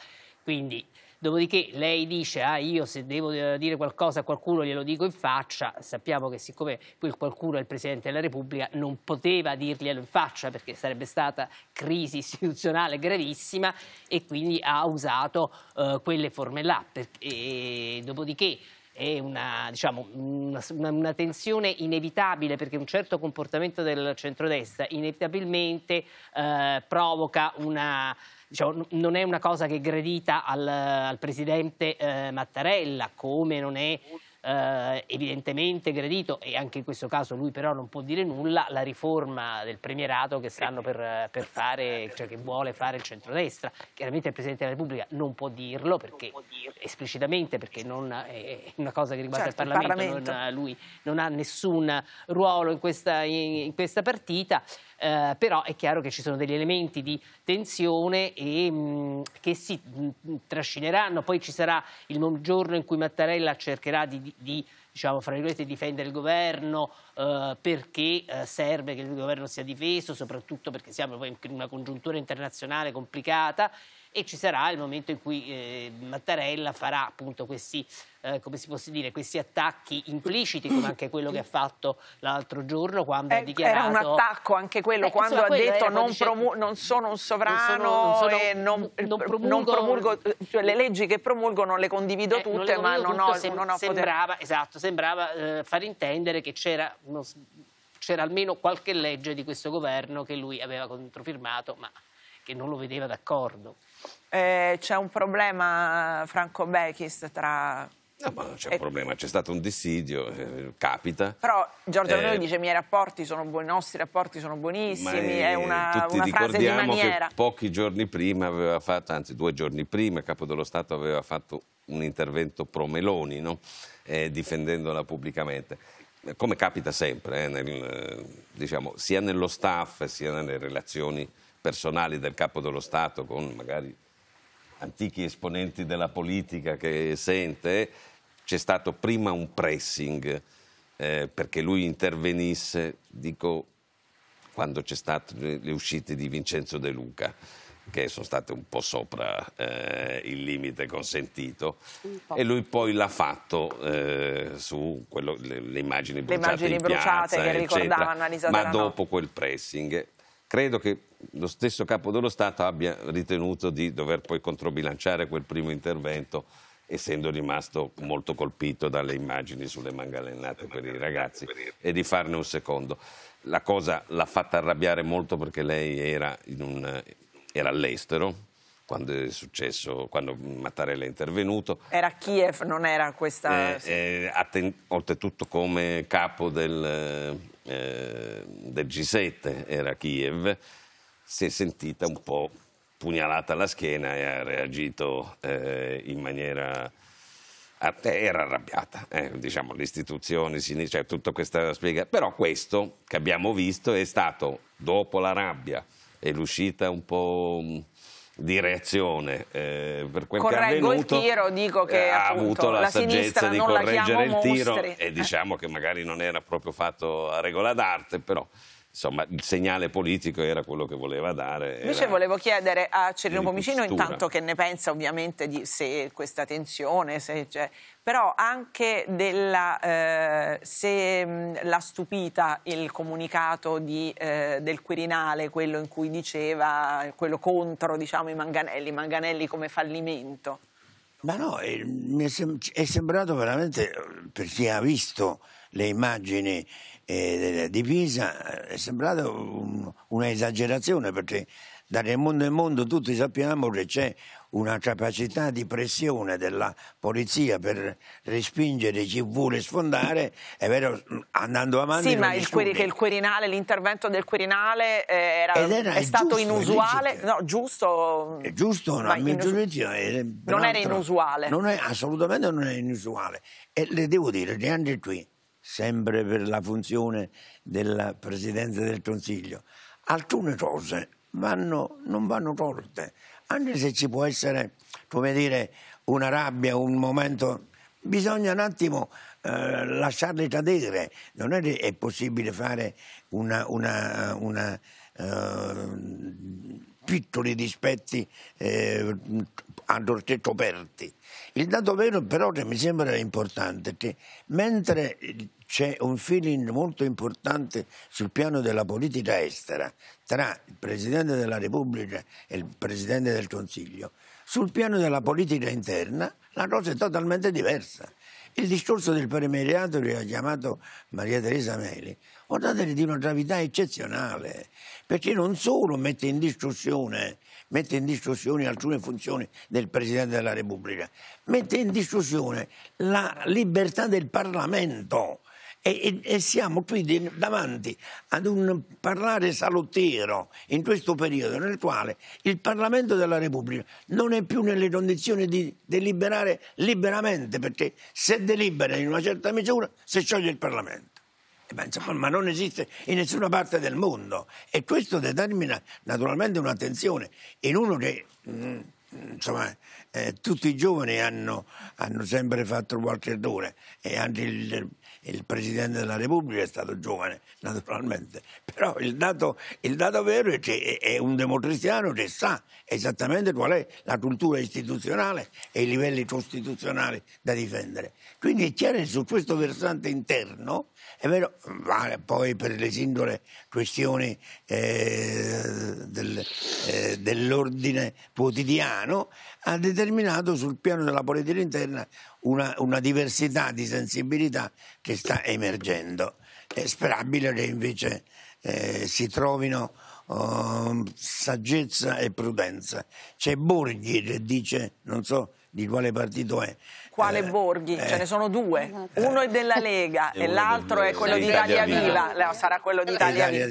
quindi... Dopodiché lei dice, ah io se devo eh, dire qualcosa a qualcuno glielo dico in faccia, sappiamo che siccome quel qualcuno è il Presidente della Repubblica non poteva dirglielo in faccia perché sarebbe stata crisi istituzionale gravissima e quindi ha usato eh, quelle forme là. Perché, dopodiché è una, diciamo, una, una, tensione inevitabile perché un certo comportamento del centrodestra inevitabilmente eh, provoca una... Diciamo, non è una cosa che è gradita al, al presidente eh, Mattarella, come non è eh, evidentemente gradito, e anche in questo caso lui però non può dire nulla, la riforma del premierato che stanno per, per fare, cioè che vuole fare il centrodestra. Chiaramente il Presidente della Repubblica non può dirlo, perché, può dirlo. esplicitamente perché non è una cosa che riguarda certo, il Parlamento, il Parlamento. Non, lui non ha nessun ruolo in questa, in, in questa partita eh, però è chiaro che ci sono degli elementi di tensione e, mh, mm, che si mh, mm, trascineranno. Poi ci sarà il giorno in cui Mattarella cercherà di, di diciamo, fra difendere il governo eh, perché eh, serve che il governo sia difeso, soprattutto perché siamo in una congiuntura internazionale complicata e ci sarà il momento in cui eh, Mattarella farà appunto questi eh, come si possa dire, questi attacchi impliciti, come anche quello che ha fatto l'altro giorno quando eh, ha dichiarato... Era un attacco anche quello, eh, quando insomma, ha detto non, dice... non, sono un sovrano non sono, non sono, eh, non, promulgo... Eh, cioè, le leggi che promulgo non le condivido tutte, le condivido ma tutto, non ho, sem non ho sembrava, poter... Esatto, sembrava far intendere che c'era uno c'era almeno qualche legge di questo governo che lui aveva controfirmato, ma che non lo vedeva d'accordo. Eh, c'è un problema, Franco Bechis, tra No, ma non c'è un eh, problema, c'è stato un dissidio, eh, capita. Però Giorgio eh, Meloni dice i miei rapporti sono buoni, i nostri rapporti sono buonissimi, è, è eh, una, tutti una frase di maniera. Che pochi giorni prima aveva fatto, anzi due giorni prima, il Capo dello Stato aveva fatto un intervento pro Meloni, no? eh, difendendola pubblicamente. Eh, come capita sempre, eh, nel, diciamo, sia nello staff sia nelle relazioni personali del Capo dello Stato con magari antichi esponenti della politica che sente, c'è stato prima un pressing eh, perché lui intervenisse, dico, quando c'è stato le uscite di Vincenzo De Luca che sono state un po' sopra eh, il limite consentito e lui poi l'ha fatto eh, su quello, le, le, immagini bruciate, le immagini bruciate piazza, che ricordavano ricordava ma dopo quel pressing credo che lo stesso capo dello Stato abbia ritenuto di dover poi controbilanciare quel primo intervento essendo rimasto molto colpito dalle immagini sulle mangalennate per i ragazzi e di farne un secondo. La cosa l'ha fatta arrabbiare molto perché lei era, un, era all'estero, quando è successo, quando Mattarella è intervenuto. Era Kiev, non era questa... Eh, sì. eh, oltretutto come capo del, eh, del G7 era Kiev si è sentita un po' pugnalata alla schiena e ha reagito eh, in maniera... Eh, era arrabbiata, eh, diciamo, le istituzioni, cioè tutta questa spiegazione. Però questo che abbiamo visto è stato, dopo la rabbia e l'uscita un po' mm, di reazione eh, per quel Correggo che è avvenuto, il tiro, dico che eh, ha appunto, avuto la, la saggezza di correggere il mostri. tiro e diciamo che magari non era proprio fatto a regola d'arte, però insomma, il segnale politico era quello che voleva dare. Invece volevo chiedere a Cirino Pomicino, intanto che ne pensa ovviamente di se questa tensione, se però anche della, eh, se mm, l'ha stupita il comunicato di, eh, del Quirinale, quello in cui diceva, quello contro diciamo, i Manganelli, Manganelli come fallimento. Ma no, è, eh, mi è, sem è sembrato veramente, eh, per chi ha visto le immagini eh, di Pisa è sembrata un, una perché dal mondo in mondo tutti sappiamo che c'è una capacità di pressione della polizia per respingere chi vuole sfondare, è vero, andando avanti. Sì, ma il, il Quirinale, l'intervento del Quirinale eh, era, era è stato giusto, inusuale. No, giusto. Mm, è giusto, no, giudizio, eh, non era inusuale. Non è, assolutamente non è inusuale. E le devo dire che anche qui sempre per la funzione della Presidenza del Consiglio, alcune cose vanno, non vanno tolte, anche se ci può essere, come dire, una rabbia, un momento, bisogna un attimo eh, lasciarle cadere, non è, è possibile fare una, una, una eh, piccoli dispetti eh, ancorché coperti. Il dato vero però che mi sembra importante è che mentre c'è un feeling molto importante sul piano della politica estera tra il Presidente della Repubblica e il Presidente del Consiglio. Sul piano della politica interna la cosa è totalmente diversa. Il discorso del premierato che ha chiamato Maria Teresa Meli, è di una gravità eccezionale, perché non solo mette in discussione mette in discussione alcune funzioni del Presidente della Repubblica, mette in discussione la libertà del Parlamento e, e, siamo qui di, davanti ad un parlare salottiero in questo periodo nel quale il Parlamento della Repubblica non è più nelle condizioni di deliberare liberamente perché se delibera in una certa misura si scioglie il Parlamento. ma non esiste in nessuna parte del mondo e questo determina naturalmente un'attenzione in uno che... Mm, insomma, eh, tutti i giovani hanno, hanno, sempre fatto qualche errore e anche il, il, Presidente della Repubblica è stato giovane, naturalmente. Però il dato, il dato vero è che è un democristiano che sa esattamente qual è la cultura istituzionale e i livelli costituzionali da difendere. Quindi è chiaro che su questo versante interno è vero, vale poi per le singole questioni eh, del, eh, dell'ordine quotidiano, ha determinato sul piano della politica interna una, una diversità di sensibilità che sta emergendo. È sperabile che invece eh, si trovino oh, saggezza e prudenza. C'è Borghi che dice, non so di quale partito è, quale eh, Borghi? Eh, Ce ne sono due. Eh, Uno è della Lega e l'altro è quello di Italia Viva. sarà quello di Italia, Viva.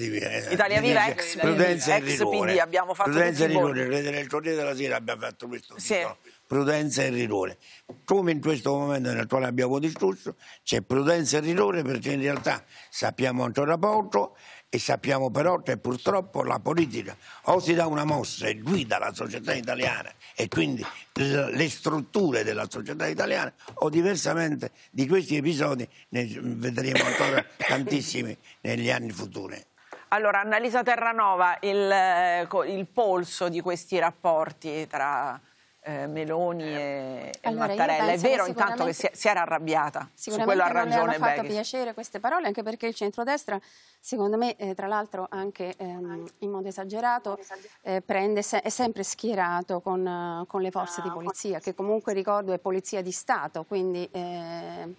Italia Viva eh. ex, Prudenza ex PD. Abbiamo fatto Prudenza e rigore. Nel Corriere della Sera abbiamo fatto questo. Sì. Prudenza e rigore. Come in questo momento nel quale abbiamo discusso, c'è prudenza e rigore perché in realtà sappiamo ancora poco e sappiamo però che purtroppo la politica o si dà una mossa e guida la società italiana e quindi le strutture della società italiana o diversamente di questi episodi ne vedremo ancora <laughs> tantissimi negli anni futuri. Allora, Annalisa Terranova, il, eh, il polso di questi rapporti tra eh, Meloni eh, e, allora, e Mattarella. È vero intanto che si, si, era arrabbiata, su quello ha ragione non fatto piacere queste parole, anche perché il centrodestra, secondo me, eh, tra l'altro anche ehm, in modo esagerato, eh, prende se è sempre schierato con, eh, con le forze ah, di polizia, che comunque ricordo è polizia di Stato, quindi... Eh,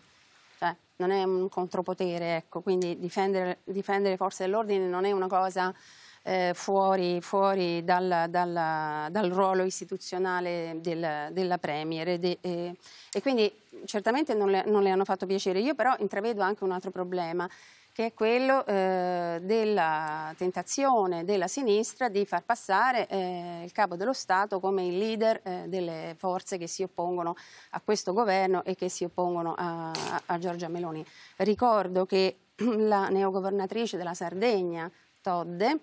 cioè, non è un contropotere, ecco, quindi difendere, difendere le forze dell'ordine non è una cosa eh, fuori, fuori dalla, dalla, dal ruolo istituzionale del, della Premier e, e, e quindi certamente non le, non le hanno fatto piacere. Io però intravedo anche un altro problema che è quello eh, della tentazione della sinistra di far passare eh, il capo dello Stato come il leader eh, delle forze che si oppongono a questo governo e che si oppongono a, a, a Giorgia Meloni. Ricordo che <clears throat> la neogovernatrice della Sardegna, Todde,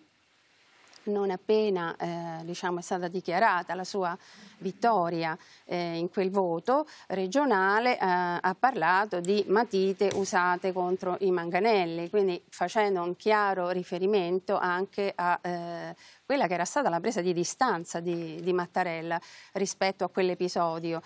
non appena eh, diciamo, è stata dichiarata la sua vittoria eh, in quel voto regionale, eh, ha parlato di matite usate contro i manganelli, quindi facendo un chiaro riferimento anche a eh, quella che era stata la presa di distanza di, di Mattarella rispetto a quell'episodio.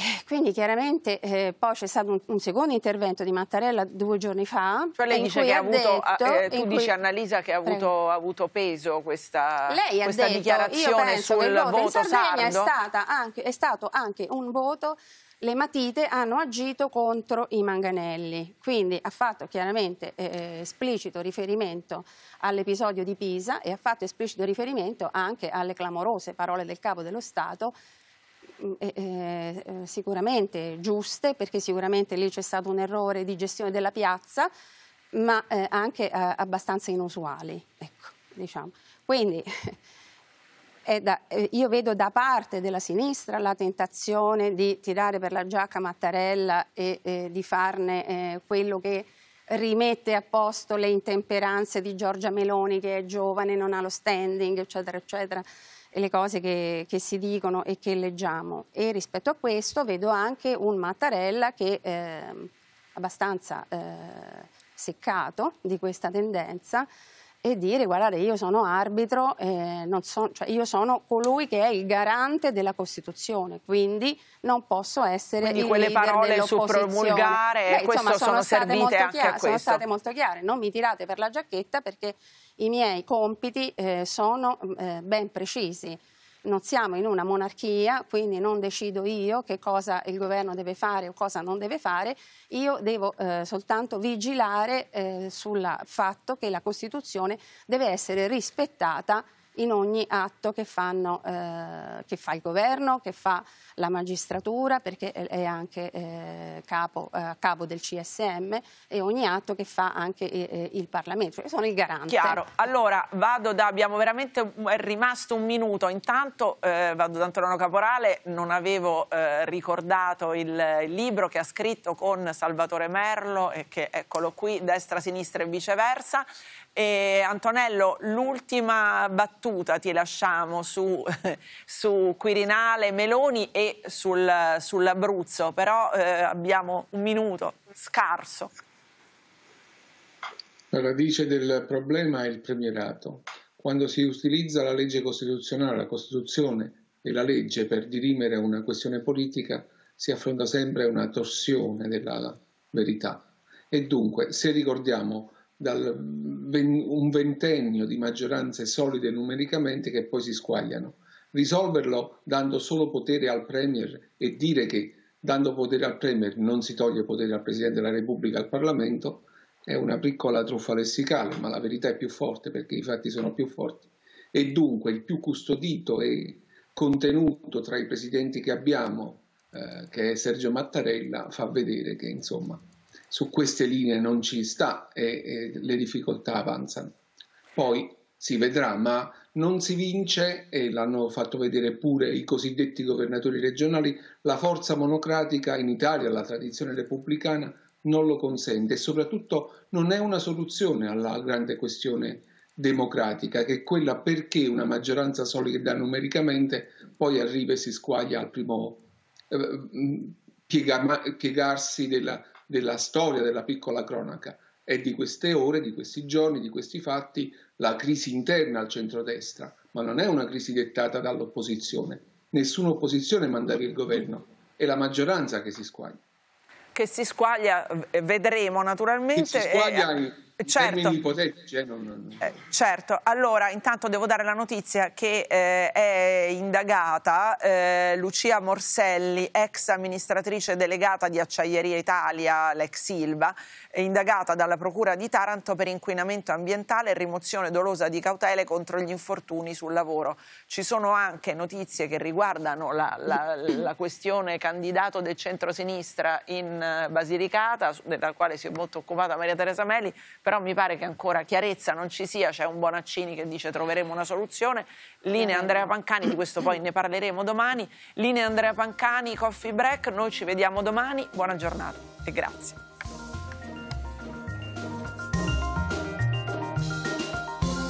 Eh, quindi chiaramente eh, poi c'è stato un, un, secondo intervento di Mattarella due giorni fa. Cioè lei dice che ha avuto, ah, detto, eh, tu dici cui... Annalisa che ha avuto, avuto peso questa, lei questa detto, dichiarazione sul che il voto, voto in Sardegna è, stata anche, è stato anche un voto le matite hanno agito contro i manganelli, quindi ha fatto chiaramente eh, esplicito riferimento all'episodio di Pisa e ha fatto esplicito riferimento anche alle clamorose parole del capo dello Stato Mm, eh, eh, sicuramente giuste, perché sicuramente lì c'è stato un errore di gestione della piazza, ma eh, anche eh, abbastanza inusuali. Ecco, diciamo. Quindi <laughs> da, eh, io vedo da parte della sinistra la tentazione di tirare per la giacca Mattarella e eh, di farne quello che rimette a posto le intemperanze di Giorgia Meloni che è giovane, non ha lo standing, eccetera, eccetera le cose che, che, si dicono e che leggiamo. E rispetto a questo vedo anche un Mattarella che è ehm, abbastanza eh, seccato di questa tendenza e dire guardate io sono arbitro, eh, so, cioè io sono colui che è il garante della Costituzione, quindi non posso essere quindi il quelle parole su promulgare Beh, questo sono, sono servite anche chiare, a questo. Sono state molto chiare, non mi tirate per la giacchetta perché i miei compiti eh, sono mm, eh, ben precisi. Non siamo in una monarchia, quindi non decido io che cosa il governo deve fare o cosa non deve fare, io devo eh, soltanto vigilare eh, sul fatto che la Costituzione deve essere rispettata in ogni atto che, fanno, eh, che fa il governo, che fa la magistratura, perché è anche eh, capo, eh, capo, del CSM, e ogni atto che fa anche eh, eh, il Parlamento. Cioè sono il garante. Chiaro. Allora, vado da... abbiamo veramente... è rimasto un minuto. Intanto, eh, vado da Antonio Caporale, non avevo ricordato il, il libro che ha scritto con Salvatore Merlo, e che eccolo qui, Destra, Sinistra e viceversa. E Antonello, l'ultima battuta ti lasciamo su, <laughs> su Quirinale, Meloni e sul, sull'Abruzzo, però eh, abbiamo un minuto scarso. La radice del problema è il premierato. Quando si utilizza la legge costituzionale, la Costituzione e la legge per dirimere una questione politica, si affronta sempre una torsione della verità. E dunque, se ricordiamo dal un ventennio di maggioranze solide numericamente che poi si squagliano. Risolverlo dando solo potere al Premier e dire che dando potere al Premier non si toglie potere al Presidente della Repubblica e al Parlamento è una piccola truffa lessicale, ma la verità è più forte perché i fatti sono più forti. E dunque il più custodito e contenuto tra i presidenti che abbiamo, eh, che è Sergio Mattarella, fa vedere che insomma su queste linee non ci sta e, e le difficoltà avanzano. Poi si vedrà, ma non si vince, e l'hanno fatto vedere pure i cosiddetti governatori regionali, la forza monocratica in Italia, la tradizione repubblicana, non lo consente e soprattutto non è una soluzione alla grande questione democratica, che è quella perché una maggioranza solida numericamente poi arriva e si squaglia al primo eh, piega, piegarsi della, della storia della piccola cronaca. È di queste ore, di questi giorni, di questi fatti la crisi interna al centrodestra, ma non è una crisi dettata dall'opposizione. Nessuna opposizione manda via il governo, è la maggioranza che si squaglia. Che si squaglia, eh, vedremo naturalmente. Che si squaglia e... Eh, in eh, certo. Ipotetici, eh, non, non... Eh, certo. allora intanto devo dare la notizia che eh, è indagata eh, Lucia Morselli, ex amministratrice delegata di Acciaieria Italia, l'ex Silva, indagata dalla Procura di Taranto per inquinamento ambientale e rimozione dolosa di cautele contro gli infortuni sul lavoro. Ci sono anche notizie che riguardano la, la, la questione candidato del centro-sinistra in eh, Basilicata, della quale si è molto occupata Maria Teresa Meli, però mi pare che ancora chiarezza non ci sia, c'è un Bonaccini che dice troveremo una soluzione, linea eh. Andrea Pancani, di questo poi ne parleremo domani, linea Andrea Pancani, coffee break, noi ci vediamo domani, buona giornata e grazie.